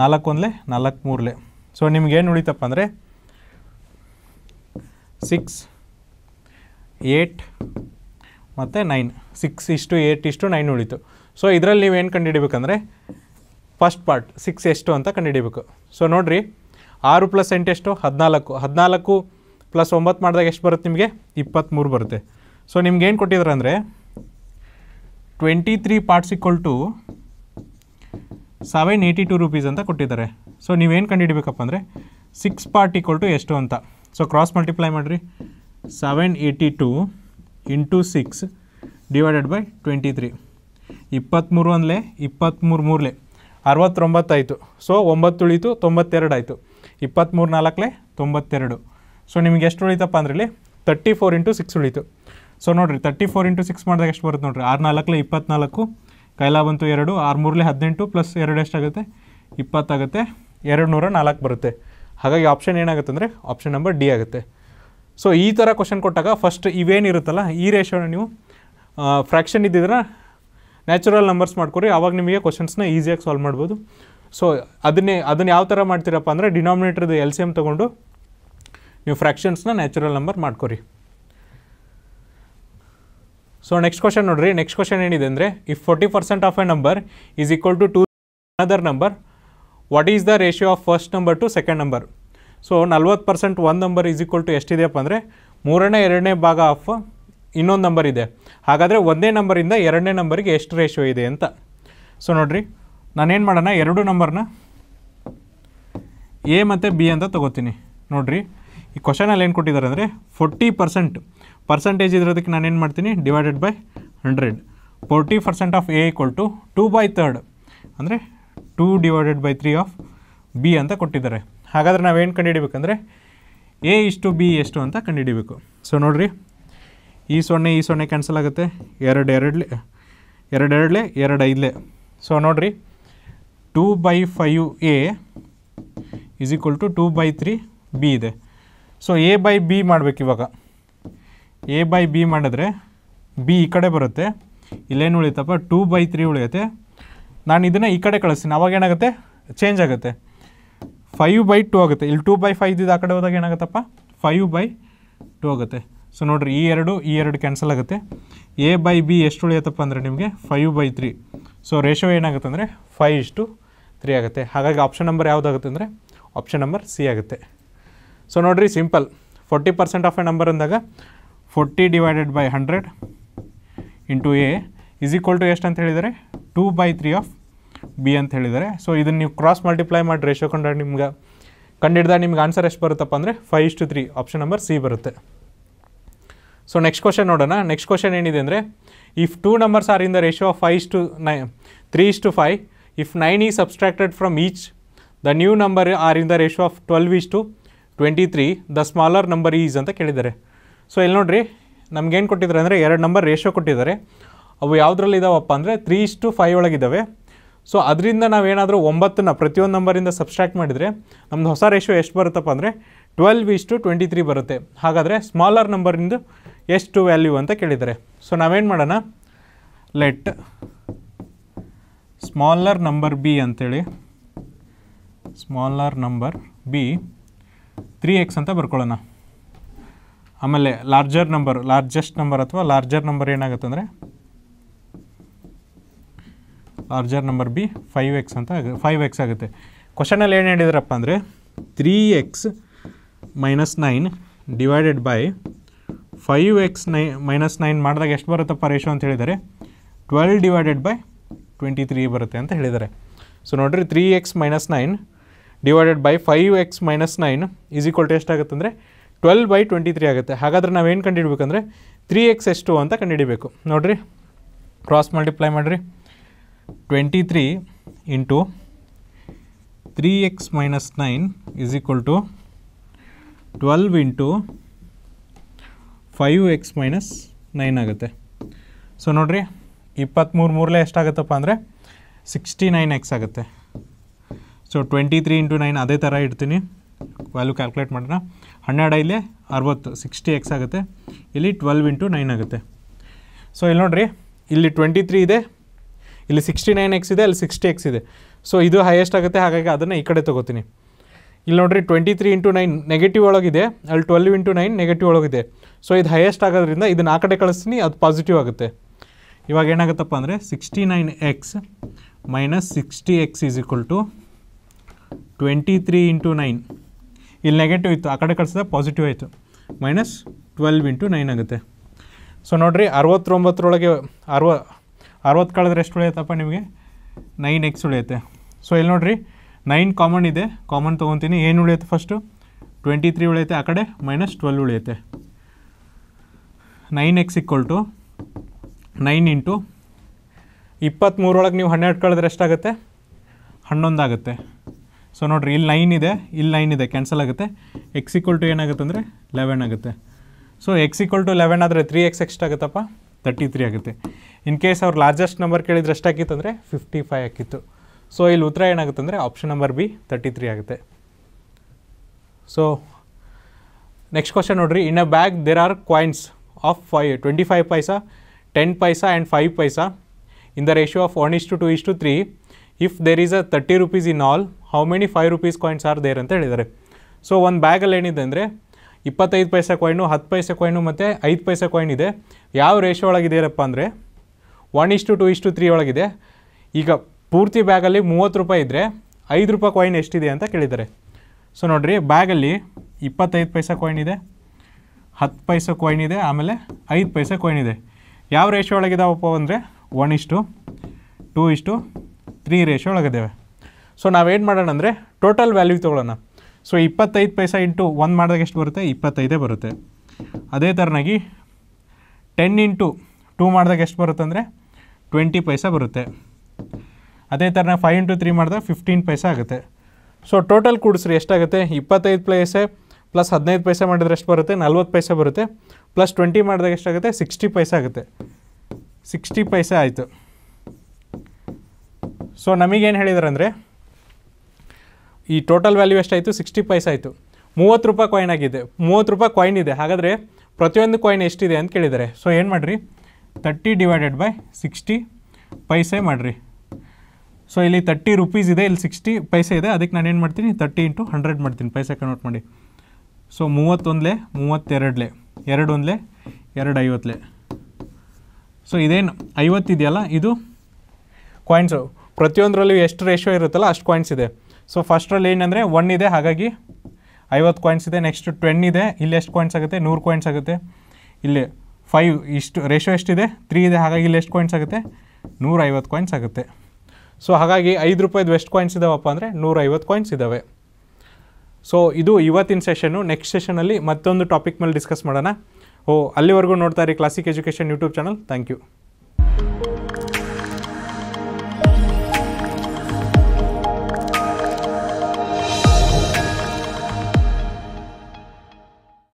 ನಾಲ್ಕು ಒಂದಲೇ ನಾಲ್ಕು ಮೂರಲೆ ಸೊ ನಿಮಗೇನು ಉಳಿತಪ್ಪ ಅಂದರೆ ಸಿಕ್ಸ್ ಏಟ್ ಮತ್ತು ನೈನ್ ಸಿಕ್ಸ್ ಇಷ್ಟು ಏಟ್ ಇಷ್ಟು ನೈನ್ ಉಳಿತು ಸೊ ಇದರಲ್ಲಿ ನೀವೇನು ಕಂಡುಹಿಡಿಬೇಕಂದ್ರೆ ಫಸ್ಟ್ ಪಾರ್ಟ್ ಸಿಕ್ಸ್ ಎಷ್ಟು ಅಂತ ಕಂಡುಹಿಡಿಬೇಕು ಸೊ ನೋಡಿರಿ ಆರು ಪ್ಲಸ್ ಎಂಟು ಎಷ್ಟು ಹದಿನಾಲ್ಕು ಹದಿನಾಲ್ಕು ಪ್ಲಸ್ ಒಂಬತ್ತು ಮಾಡಿದಾಗ ಎಷ್ಟು ಬರುತ್ತೆ ನಿಮಗೆ ಇಪ್ಪತ್ತ್ಮೂರು ಬರುತ್ತೆ ಸೊ ನಿಮ್ಗೆ ಏನು ಕೊಟ್ಟಿದ್ದಾರೆ ಅಂದರೆ twenty three parts equal to seven eighty two rupees ಅಂತ ಕೊಟ್ಟಿದ್ದಾರೆ ಸೊ ನೀವೇನು ಕಂಡುಹಿಡಬೇಕಪ್ಪ ಅಂದರೆ ಸಿಕ್ಸ್ ಪಾರ್ಟ್ ಈಕ್ವಲ್ ಟು ಎಷ್ಟು ಅಂತ ಸೊ ಕ್ರಾಸ್ ಮಲ್ಟಿಪ್ಲೈ ಮಾಡಿರಿ seven eighty two into six divided by twenty three ಇಪ್ಪತ್ತ್ಮೂರು ಅಂದಲೇ ಇಪ್ಪತ್ತ್ಮೂರು ಮೂರಲೆ ಅರವತ್ತೊಂಬತ್ತಾಯಿತು ಸೊ ಒಂಬತ್ತು ಉಳಿತು ತೊಂಬತ್ತೆರಡು ಆಯಿತು ಇಪ್ಪತ್ತ್ಮೂರು ನಾಲ್ಕಲೆ ತೊಂಬತ್ತೆರಡು ಸೊ ನಿಮ್ಗೆ ಎಷ್ಟು ಉಳಿತಪ್ಪ ಅಂದ್ರೆ ಇಲ್ಲಿ ತರ್ಟಿ ಫೋರ್ ಇಂಟು ಸಿಕ್ಸ್ ಉಳಿತು ಸೊ ನೋಡಿರಿ ತರ್ಟಿ ಫೋರ್ ಇಂಟು ಸಿಕ್ಸ್ ಮಾಡಿದಾಗ ಎಷ್ಟು ಬರುತ್ತೆ ನೋಡಿರಿ ಆರು ನಾಲ್ಕಲೆ ಇಪ್ಪತ್ನಾಲ್ಕು ಕೈಲಾ ಬಂತು ಎರಡು ಆರು ಮೂರಲೆ ಹದಿನೆಂಟು ಪ್ಲಸ್ ಎರಡು ಎಷ್ಟಾಗುತ್ತೆ ಇಪ್ಪತ್ತಾಗುತ್ತೆ ಎರಡು ನೂರ ನಾಲ್ಕು ಬರುತ್ತೆ ಹಾಗಾಗಿ ಆಪ್ಷನ್ ಏನಾಗುತ್ತೆ ಅಂದರೆ ಆಪ್ಷನ್ ನಂಬರ್ ಡಿ ಆಗುತ್ತೆ ಸೊ ಈ ಥರ ಕ್ವಶನ್ ಕೊಟ್ಟಾಗ ಫಸ್ಟ್ ಇವೇನಿರುತ್ತಲ್ಲ ಈ ರೇಷೋನ ನೀವು ಫ್ರ್ಯಾಕ್ಷನ್ ಇದ್ದಿದ್ರೆ ನ್ಯಾಚುರಲ್ ನಂಬರ್ಸ್ ಮಾಡ್ಕೊರಿ ಆವಾಗ ನಿಮಗೆ ಕ್ವಶನ್ಸ್ನ ಈಸಿಯಾಗಿ ಸಾಲ್ವ್ ಮಾಡ್ಬೋದು ಸೊ ಅದನ್ನೇ ಅದನ್ನು ಯಾವ ಥರ ಮಾಡ್ತೀರಪ್ಪ ಅಂದರೆ ಡಿನಾಮಿನೇಟ್ರದ್ದು ಎಲ್ ಸಿ ಎಮ್ ತೊಗೊಂಡು ನೀವು ಫ್ರ್ಯಾಕ್ಷನ್ಸ್ನ ನ್ಯಾಚುರಲ್ ನಂಬರ್ ಮಾಡ್ಕೊರಿ ಸೊ ನೆಕ್ಸ್ಟ್ ಕ್ವಶನ್ ನೋಡ್ರಿ ನೆಕ್ಸ್ಟ್ ಕ್ವಶನ್ ಏನಿದೆ ಅಂದರೆ if forty percent of A number is equal to two another number what is the ratio of first number to second number so ನಲ್ವತ್ತು percent ಒಂದು number is equal to ಎಷ್ಟಿದೆಯಪ್ಪ ಅಂದರೆ ಮೂರನೇ ಎರಡನೇ ಭಾಗ ಆಫ್ ಇನ್ನೊಂದು ನಂಬರ್ ಇದೆ ಹಾಗಾದರೆ ಒಂದೇ ನಂಬರಿಂದ ಎರಡನೇ ನಂಬರಿಗೆ ಎಷ್ಟು ರೇಷೋ ಇದೆ ಅಂತ ಸೊ ನಾನು ನಾನೇನು ಮಾಡೋಣ ಎರಡು ನಂಬರ್ನ ಎ ಮತ್ತು ಬಿ ಅಂತ ತೊಗೋತೀನಿ ನೋಡಿರಿ ಈ ಕ್ವಶನಲ್ಲಿ ಏನು ಕೊಟ್ಟಿದ್ದಾರೆ ಅಂದರೆ ಫೋರ್ಟಿ ಪರ್ಸೆಂಟ್ ಪರ್ಸೆಂಟೇಜ್ ಇರೋದಕ್ಕೆ ನಾನೇನು ಮಾಡ್ತೀನಿ divided by hundred forty percent of A equal to two by third ಅಂದರೆ two divided by three of B ಅಂತ ಕೊಟ್ಟಿದ್ದಾರೆ ಹಾಗಾದರೆ ನಾವೇನು ಕಂಡುಹಿಡಬೇಕಂದ್ರೆ ಎ ಇಷ್ಟು ಬಿ ಎಷ್ಟು ಅಂತ ಕಂಡುಹಿಡಿಬೇಕು ಸೊ ನೋಡಿರಿ ಈ ಸೊನ್ನೆ ಈ ಸೊನ್ನೆ ಕ್ಯಾನ್ಸಲ್ ಆಗುತ್ತೆ ಎರಡು ಎರಡ್ಲೆ ಎರಡು ಎರಡ್ಲೆ ಎರಡು ಐದಲೆ ಸೊ ನೋಡಿರಿ two by five A is equal to two by three B ಇದೆ ಸೊ ಎ ಬೈ ಬಿ ಮಾಡಬೇಕು ಇವಾಗ ಎ ಬೈ ಬಿ ಮಾಡಿದ್ರೆ ಬಿ ಈ ಕಡೆ ಬರುತ್ತೆ ಇಲ್ಲೇನು ಉಳಿತಪ್ಪ ಟೂ ಬೈ ತ್ರೀ ಉಳಿಯುತ್ತೆ ನಾನು ಇದನ್ನು ಈ ಕಡೆ ಕಳಿಸ್ತೀನಿ ಅವಾಗ ಏನಾಗುತ್ತೆ ಚೇಂಜ್ ಆಗುತ್ತೆ ಫೈವ್ ಬೈ ಟೂ ಆಗುತ್ತೆ ಇಲ್ಲಿ ಟೂ ಬೈ ಫೈವ್ ಇದ್ದು ಆ ಕಡೆ ಹೋದಾಗ ಏನಾಗುತ್ತಪ್ಪ ಫೈವ್ ಬೈ ಟು ಆಗುತ್ತೆ ಸೊ ನೋಡಿರಿ ಈ ಎರಡು ಈ ಎರಡು ಕ್ಯಾನ್ಸಲ್ ಆಗುತ್ತೆ ಎ ಬೈ ಬಿ ಎಷ್ಟು ಉಳಿಯತ್ತಪ್ಪ ಅಂದರೆ ನಿಮಗೆ five by three so ratio ಏನಾಗುತ್ತೆ ಅಂದರೆ ಫೈವ್ ಇಷ್ಟು ತ್ರೀ ಆಗುತ್ತೆ ಹಾಗಾಗಿ ಆಪ್ಷನ್ ನಂಬರ್ ಯಾವುದಾಗುತ್ತೆ ಅಂದರೆ ಆಪ್ಷನ್ ನಂಬರ್ ಸಿ ಆಗುತ್ತೆ ಸೊ ನೋಡ್ರಿ simple forty percent of A number ಅಂದಾಗ forty divided by hundred into A is equal to ಎಷ್ಟು ಅಂತ ಹೇಳಿದರೆ two by three of B ಅಂತ ಹೇಳಿದ್ದಾರೆ ಸೊ ಇದನ್ನು ನೀವು ಕ್ರಾಸ್ ಮಲ್ಟಿಪ್ಲೈ ಮಾಡಿ ರೇಷೋ ಕಂಡು ನಿಮ್ಗೆ ಕಂಡಿಡ್ದಾಗ ನಿಮ್ಗೆ ಆನ್ಸರ್ ಎಷ್ಟು ಬರುತ್ತಪ್ಪ ಅಂದರೆ ಫೈವ್ ಇಷ್ಟು ತ್ರೀ ಆಪ್ಷನ್ ನಂಬರ್ ಸಿ ಬರುತ್ತೆ ಸೊ ನೆಕ್ಸ್ಟ್ ಕ್ವಶನ್ ನೋಡೋಣ ನೆಕ್ಸ್ಟ್ ಕ್ವಶನ್ ಏನಿದೆ ಅಂದರೆ if two numbers are in the ratio of five to ನೈ three is to five if nine is subtracted from each the new number are in the ratio of twelve is to twenty three the smaller number is ಅಂತ ಕೇಳಿದ್ದಾರೆ so ಇಲ್ಲಿ ನೋಡಿರಿ ನಮಗೇನು ಕೊಟ್ಟಿದ್ದಾರೆ ಅಂದರೆ ಎರಡು number ratio ಕೊಟ್ಟಿದ್ದಾರೆ ಅವು ಯಾವುದ್ರಲ್ಲಿ ಇದಾವಪ್ಪ ಅಂದರೆ ತ್ರೀ ಇಸ್ ಟು ಫೈವ್ ಒಳಗಿದ್ದಾವೆ ಸೊ ಅದರಿಂದ ನಾವೇನಾದರೂ ಒಂಬತ್ತನ್ನು ಪ್ರತಿಯೊಂದು ನಂಬರಿಂದ ಸಬ್ಸ್ಟ್ರಾಕ್ಟ್ ಮಾಡಿದರೆ ನಮ್ಮದು ಹೊಸ ರೇಷೋ ಎಷ್ಟು ಬರುತ್ತಪ್ಪ ಅಂದರೆ twelve is to twenty three ಬರುತ್ತೆ ಹಾಗಾದರೆ ಸ್ಮಾಲರ್ ನಂಬರಿಂದ ಎಷ್ಟು ವ್ಯಾಲ್ಯೂ ಅಂತ ಕೇಳಿದರೆ ಸೊ ನಾವೇನು ಮಾಡೋಣ ಲೆಟ್ ಸ್ಮಾಲರ್ ನಂಬರ್ ಬಿ ಅಂಥೇಳಿ smaller number B three x ಅಂತ ಬರ್ಕೊಳ್ಳೋಣ ಆಮೇಲೆ ಲಾರ್ಜರ್ ನಂಬರ್ ಲಾರ್ಜೆಸ್ಟ್ ನಂಬರ್ ಅಥವಾ ಲಾರ್ಜರ್ ನಂಬರ್ ಏನಾಗುತ್ತೆ ಅಂದರೆ larger number B five x ಅಂತ ಫೈವ್ ಎಕ್ಸ್ ಆಗುತ್ತೆ ಕ್ವಶನಲ್ಲಿ ಏನು ಹೇಳಿದ್ರಪ್ಪ ಅಂದರೆ three x minus nine divided by five x ನೈ ಮೈನಸ್ ನೈನ್ ಮಾಡಿದಾಗ ಎಷ್ಟು ಬರುತ್ತಪ್ಪ ರೇಷೋ ಅಂತ ಹೇಳಿದರೆ twelve divided by twenty three ಬರುತ್ತೆ ಅಂತ ಹೇಳಿದ್ದಾರೆ ಸೊ ನೋಡಿರಿ three x minus nine divided by five x minus nine is equal to ಎಷ್ಟಾಗುತ್ತೆ ಅಂದರೆ ಟ್ವೆಲ್ ಬೈ ಟ್ವೆಂಟಿ ತ್ರೀ ಆಗುತ್ತೆ ಹಾಗಾದರೆ ನಾವೇನು ಕಂಡುಹಿಡ್ಬೇಕಂದ್ರೆ ತ್ರೀ ಎಕ್ಸ್ ಎಷ್ಟು ಅಂತ ಕಂಡುಹಿಡಬೇಕು ನೋಡಿರಿ ಕ್ರಾಸ್ ಮಲ್ಟಿಪ್ಲೈ ಮಾಡಿರಿ twenty three into three x minus nine is equal to twelve into five x minus nine ಆಗುತ್ತೆ ಸೊ ನೋಡಿರಿ ಇಪ್ಪತ್ತ್ಮೂರು ಮೂರಲೇ ಎಷ್ಟಾಗುತ್ತಪ್ಪ ಅಂದರೆ ಸಿಕ್ಸ್ಟಿ ನೈನ್ ಎಕ್ಸ್ ಆಗುತ್ತೆ so twenty three into nine ಅದೇ ಥರ ಇಡ್ತೀನಿ ವ್ಯಾಲ್ಯೂ ಕ್ಯಾಲ್ಕುಲೇಟ್ ಮಾಡೋಣ ಹನ್ನೆರಡು ಇಲ್ಲಿ ಅರವತ್ತು ಸಿಕ್ಸ್ಟಿ ಎಕ್ಸ್ ಆಗುತ್ತೆ ಇಲ್ಲಿ ಟ್ವೆಲ್ವ್ ಇಂಟು ನೈನ್ ಆಗುತ್ತೆ ಸೊ ಇಲ್ಲಿ ನೋಡ್ರಿ ಇಲ್ಲಿ ಟ್ವೆಂಟಿ ತ್ರೀ ಇದೆ ಇಲ್ಲಿ ಸಿಕ್ಸ್ಟಿ ನೈನ್ ಎಕ್ಸ್ ಇದೆ ಅಲ್ಲಿ ಸಿಕ್ಸ್ಟಿ ಎಕ್ಸ್ ಇದೆ ಸೊ ಇದು ಹೈಯೆಸ್ಟ್ ಆಗುತ್ತೆ ಹಾಗಾಗಿ ಅದನ್ನು ಈ ಕಡೆ ತೊಗೋತೀನಿ ಇಲ್ಲಿ ನೋಡ್ರಿ twenty three into nine negative ಒಳಗಿದೆ ಅಲ್ಲಿ ಟ್ವೆಲ್ವ್ ಇಂಟು ನೈನ್ ನೆಗೆಟಿವ್ ಒಳಗಿದೆ ಸೊ ಇದು ಹೈಯೆಸ್ಟ್ ಆಗೋದ್ರಿಂದ ಇದನ್ನು ಆ ಕಡೆ ಕಳಿಸ್ತೀನಿ ಅದು ಪಾಸಿಟಿವ್ ಆಗುತ್ತೆ ಇವಾಗ ಏನಾಗುತ್ತಪ್ಪ ಅಂದರೆ sixty nine x minus sixty x is equal to twenty three into nine ಇಲ್ಲಿ ನೆಗೆಟಿವ್ ಇತ್ತು ಆ ಕಡೆ ಕಳಿಸಿದ ಪಾಸಿಟಿವ್ ಆಯಿತು ಮೈನಸ್ ಟ್ವೆಲ್ವ್ ಇಂಟು ನೈನ್ ಆಗುತ್ತೆ ಸೊ ನೋಡಿರಿ ಅರವತ್ತೊಂಬತ್ತರೊಳಗೆ ಅರವ ಅರವತ್ತು ಕಳೆದ್ರೆ ಎಷ್ಟು ಉಳಿಯುತ್ತಪ್ಪ ನಿಮಗೆ ನೈನ್ ಎಕ್ಸ್ ಉಳಿಯುತ್ತೆ ಸೊ ಇಲ್ಲಿ ನೋಡಿರಿ ನೈನ್ ಕಾಮನ್ ಇದೆ ಕಾಮನ್ ತೊಗೊತೀನಿ ಏನು ಉಳಿಯುತ್ತೆ ಫಸ್ಟು ಟ್ವೆಂಟಿ ತ್ರೀ ಉಳಿಯುತ್ತೆ ಆ ಕಡೆ ಮೈನಸ್ ಟ್ವೆಲ್ ಉಳಿಯುತ್ತೆ nine x equal to nine into ಇಪ್ಪತ್ತ್ಮೂರೊಳಗೆ ನೀವು ಹನ್ನೆರಡು ಕಳೆದ್ರೆ ಎಷ್ಟಾಗುತ್ತೆ ಹನ್ನೊಂದಾಗುತ್ತೆ ಸೊ ನೋಡಿರಿ ಇಲ್ಲಿ ನೈನ್ ಇದೆ ಇಲ್ಲಿ ನೈನ್ ಇದೆ ಕ್ಯಾನ್ಸಲ್ ಆಗುತ್ತೆ ಎಕ್ಸ್ ಈಕ್ವಲ್ ಟು ಏನಾಗುತ್ತೆ ಅಂದರೆ ಲೆವೆನ್ ಆಗುತ್ತೆ so x equal to eleven ಆದರೆ ತ್ರೀ ಎಕ್ಸ್ ಎಕ್ಸ್ಟ್ ತರ್ಟಿ ತ್ರೀ ಆಗುತ್ತೆ ಇನ್ ಕೇಸ್ ಅವ್ರು ಲಾರ್ಜೆಸ್ಟ್ ನಂಬರ್ ಕೇಳಿದ್ರೆ ಎಷ್ಟಾಕಿತ್ತು ಅಂದರೆ ಫಿಫ್ಟಿ ಫೈವ್ ಆಗಿತ್ತು ಸೊ ಇಲ್ಲಿ ಉತ್ತರ ಏನಾಗುತ್ತೆ ಅಂದರೆ option number B thirty three ಆಗುತ್ತೆ ಸೊ ನೆಕ್ಸ್ಟ್ ಕ್ವಶನ್ ನೋಡ್ರಿ in a bag there are coins of ಫೈ twenty five paisa ten paisa and five paisa in the ratio of one ಇಷ್ಟು ಟು ಇಷ್ಟು three if there is a thirty rupees in all how many five rupees coins are there ಅಂತ ಹೇಳಿದ್ದಾರೆ so ಒಂದು ಬ್ಯಾಗಲ್ಲಿ ಏನಿದೆ ಅಂದರೆ ಇಪ್ಪತ್ತೈದು ಪೈಸೆ ಕಾಯಿನು ಹತ್ತು ಪೈಸೆ ಕಾಯಿನು ಮತ್ತು ಐದು ಪೈಸೆ ಕಾಯಿನ್ ಇದೆ ಯಾವ ರೇಷೋ ಒಳಗಿದೆಯಲ್ಲಪ್ಪ ಅಂದರೆ ಒನ್ ಇಷ್ಟು ಟು ಇಷ್ಟು ತ್ರೀ ಒಳಗಿದೆ ಈಗ ಪೂರ್ತಿ ಬ್ಯಾಗಲ್ಲಿ ಮೂವತ್ತು ರೂಪಾಯಿ ಇದ್ದರೆ ಐದು ರೂಪಾಯಿ ಕಾಯಿನ್ ಎಷ್ಟಿದೆ ಅಂತ ಕೇಳಿದ್ದಾರೆ ಸೊ ನೋಡಿರಿ ಬ್ಯಾಗಲ್ಲಿ ಇಪ್ಪತ್ತೈದು ಪೈಸಾ ಕಾಯಿನ್ ಇದೆ ಹತ್ತು ಪೈಸಾ ಕಾಯಿನ್ ಇದೆ ಆಮೇಲೆ ಐದು ಪೈಸೆ ಕಾಯಿನ್ ಇದೆ ಯಾವ ರೇಷೋ ಒಳಗಿದಾವಪ್ಪ ಅಂದರೆ ಒನ್ ಇಷ್ಟು ಟೂ ಇಷ್ಟು ತ್ರೀ ರೇಷೋ ಒಳಗಿದ್ದೇವೆ ಸೊ ನಾವೇನು ಮಾಡೋಣ ಅಂದರೆ ಟೋಟಲ್ ವ್ಯಾಲ್ಯೂ ತೊಗೊಳ್ಳೋಣ ಸೊ ಇಪ್ಪತ್ತೈದು ಪೈಸೆ ಇಂಟು ಒನ್ ಮಾಡಿದಾಗ ಎಷ್ಟು ಬರುತ್ತೆ ಇಪ್ಪತ್ತೈದೇ ಬರುತ್ತೆ ಅದೇ ಥರನಾಗಿ ಟೆನ್ ಇಂಟು ಟೂ ಮಾಡಿದಾಗ ಎಷ್ಟು ಬರುತ್ತೆ ಅಂದರೆ ಟ್ವೆಂಟಿ ಪೈಸಾ ಬರುತ್ತೆ ಅದೇ ಥರನ ಫೈವ್ ಇಂಟು ತ್ರೀ ಮಾಡಿದ್ರೆ ಫಿಫ್ಟೀನ್ ಪೈಸೆ ಆಗುತ್ತೆ ಸೊ ಟೋಟಲ್ ಕೂಡಿಸ್ರಿ ಎಷ್ಟಾಗುತ್ತೆ ಇಪ್ಪತ್ತೈದು ಪೈಸೆ ಪ್ಲಸ್ ಹದಿನೈದು ಪೈಸೆ ಮಾಡಿದ್ರೆ ಎಷ್ಟು ಬರುತ್ತೆ ನಲ್ವತ್ತು ಪೈಸೆ ಬರುತ್ತೆ ಪ್ಲಸ್ ಟ್ವೆಂಟಿ ಮಾಡಿದಾಗ ಎಷ್ಟಾಗುತ್ತೆ ಸಿಕ್ಸ್ಟಿ ಪೈಸೆ ಆಗುತ್ತೆ ಸಿಕ್ಸ್ಟಿ ಪೈಸೆ ಆಯಿತು ಸೊ ನಮಗೇನು ಅಂದರೆ ಈ ಟೋಟಲ್ ವ್ಯಾಲ್ಯೂ ಎಷ್ಟಾಯಿತು ಸಿಕ್ಸ್ಟಿ ಪೈಸೆ ಆಯಿತು ಮೂವತ್ತು ರೂಪಾಯಿ ಕಾಯಿನ್ ಆಗಿದೆ ಮೂವತ್ತು ರೂಪಾಯಿ ಕಾಯಿನ್ ಇದೆ ಹಾಗಾದರೆ ಪ್ರತಿಯೊಂದು ಕಾಯಿನ್ ಎಷ್ಟಿದೆ ಅಂತ ಕೇಳಿದ್ದಾರೆ ಸೊ ಏನು ಮಾಡಿರಿ thirty divided by sixty paise ಮಾಡಿರಿ ಸೊ ಇಲ್ಲಿ ತರ್ಟಿ ರುಪೀಸ್ ಇದೆ ಇಲ್ಲಿ ಸಿಕ್ಸ್ಟಿ ಪೈಸೆ ಇದೆ ಅದಕ್ಕೆ ನಾನು ಏನು ಮಾಡ್ತೀನಿ ತರ್ಟಿ ಇಂಟು ಹಂಡ್ರೆಡ್ ಮಾಡ್ತೀನಿ ಪೈಸೆ ಕನ್ವರ್ಟ್ ಮಾಡಿ ಸೊ ಮೂವತ್ತೊಂದಲೇ ಮೂವತ್ತೆರಡಲೆ ಎರಡು ಒಂದ್ಲೆ ಎರಡು ಐವತ್ತಲೆ ಸೊ ಇದೇನು ಐವತ್ತಿದೆಯಲ್ಲ ಇದು ಕಾಯಿನ್ಸು ಪ್ರತಿಯೊಂದರಲ್ಲೂ ಎಷ್ಟು ರೇಷೋ ಇರುತ್ತಲ್ಲ ಅಷ್ಟು ಕಾಯಿನ್ಸ್ ಇದೆ ಸೊ ಫಸ್ಟ್ರಲ್ಲಿ ಏನಂದರೆ ಒನ್ ಇದೆ ಹಾಗಾಗಿ ಐವತ್ತು ಕಾಯಿನ್ಸ್ ಇದೆ ನೆಕ್ಸ್ಟ್ ಟ್ವೆನ್ ಇದೆ ಇಲ್ಲಿ ಎಷ್ಟು ಕಾಯಿನ್ಸ್ ಆಗುತ್ತೆ ನೂರು ಕಾಯಿನ್ಸ್ ಆಗುತ್ತೆ ಇಲ್ಲಿ ಫೈವ್ ಇಷ್ಟು ರೇಷೋ ಎಷ್ಟಿದೆ ತ್ರೀ ಇದೆ ಹಾಗಾಗಿ ಇಲ್ಲಿ ಎಷ್ಟು ಕಾಯಿನ್ಸ್ ಆಗುತ್ತೆ ನೂರೈವತ್ತು ಕಾಯಿನ್ಸ್ ಆಗುತ್ತೆ ಸೊ ಹಾಗಾಗಿ ಐದು ರೂಪಾಯಿದು ವೆಸ್ಟ್ ಕಾಯಿನ್ಸ್ ಇದಾವಪ್ಪ ಅಂದರೆ ನೂರೈವತ್ತು ಕಾಯಿನ್ಸ್ ಇದ್ದಾವೆ ಸೊ ಇದು ಇವತ್ತಿನ ಸೆಷನ್ನು ನೆಕ್ಸ್ಟ್ ಸೆಷನಲ್ಲಿ ಮತ್ತೊಂದು ಟಾಪಿಕ್ ಮೇಲೆ ಡಿಸ್ಕಸ್ ಮಾಡೋಣ ಓ ಅಲ್ಲಿವರೆಗೂ ನೋಡ್ತಾ ಇರಿ classic education YouTube channel thank you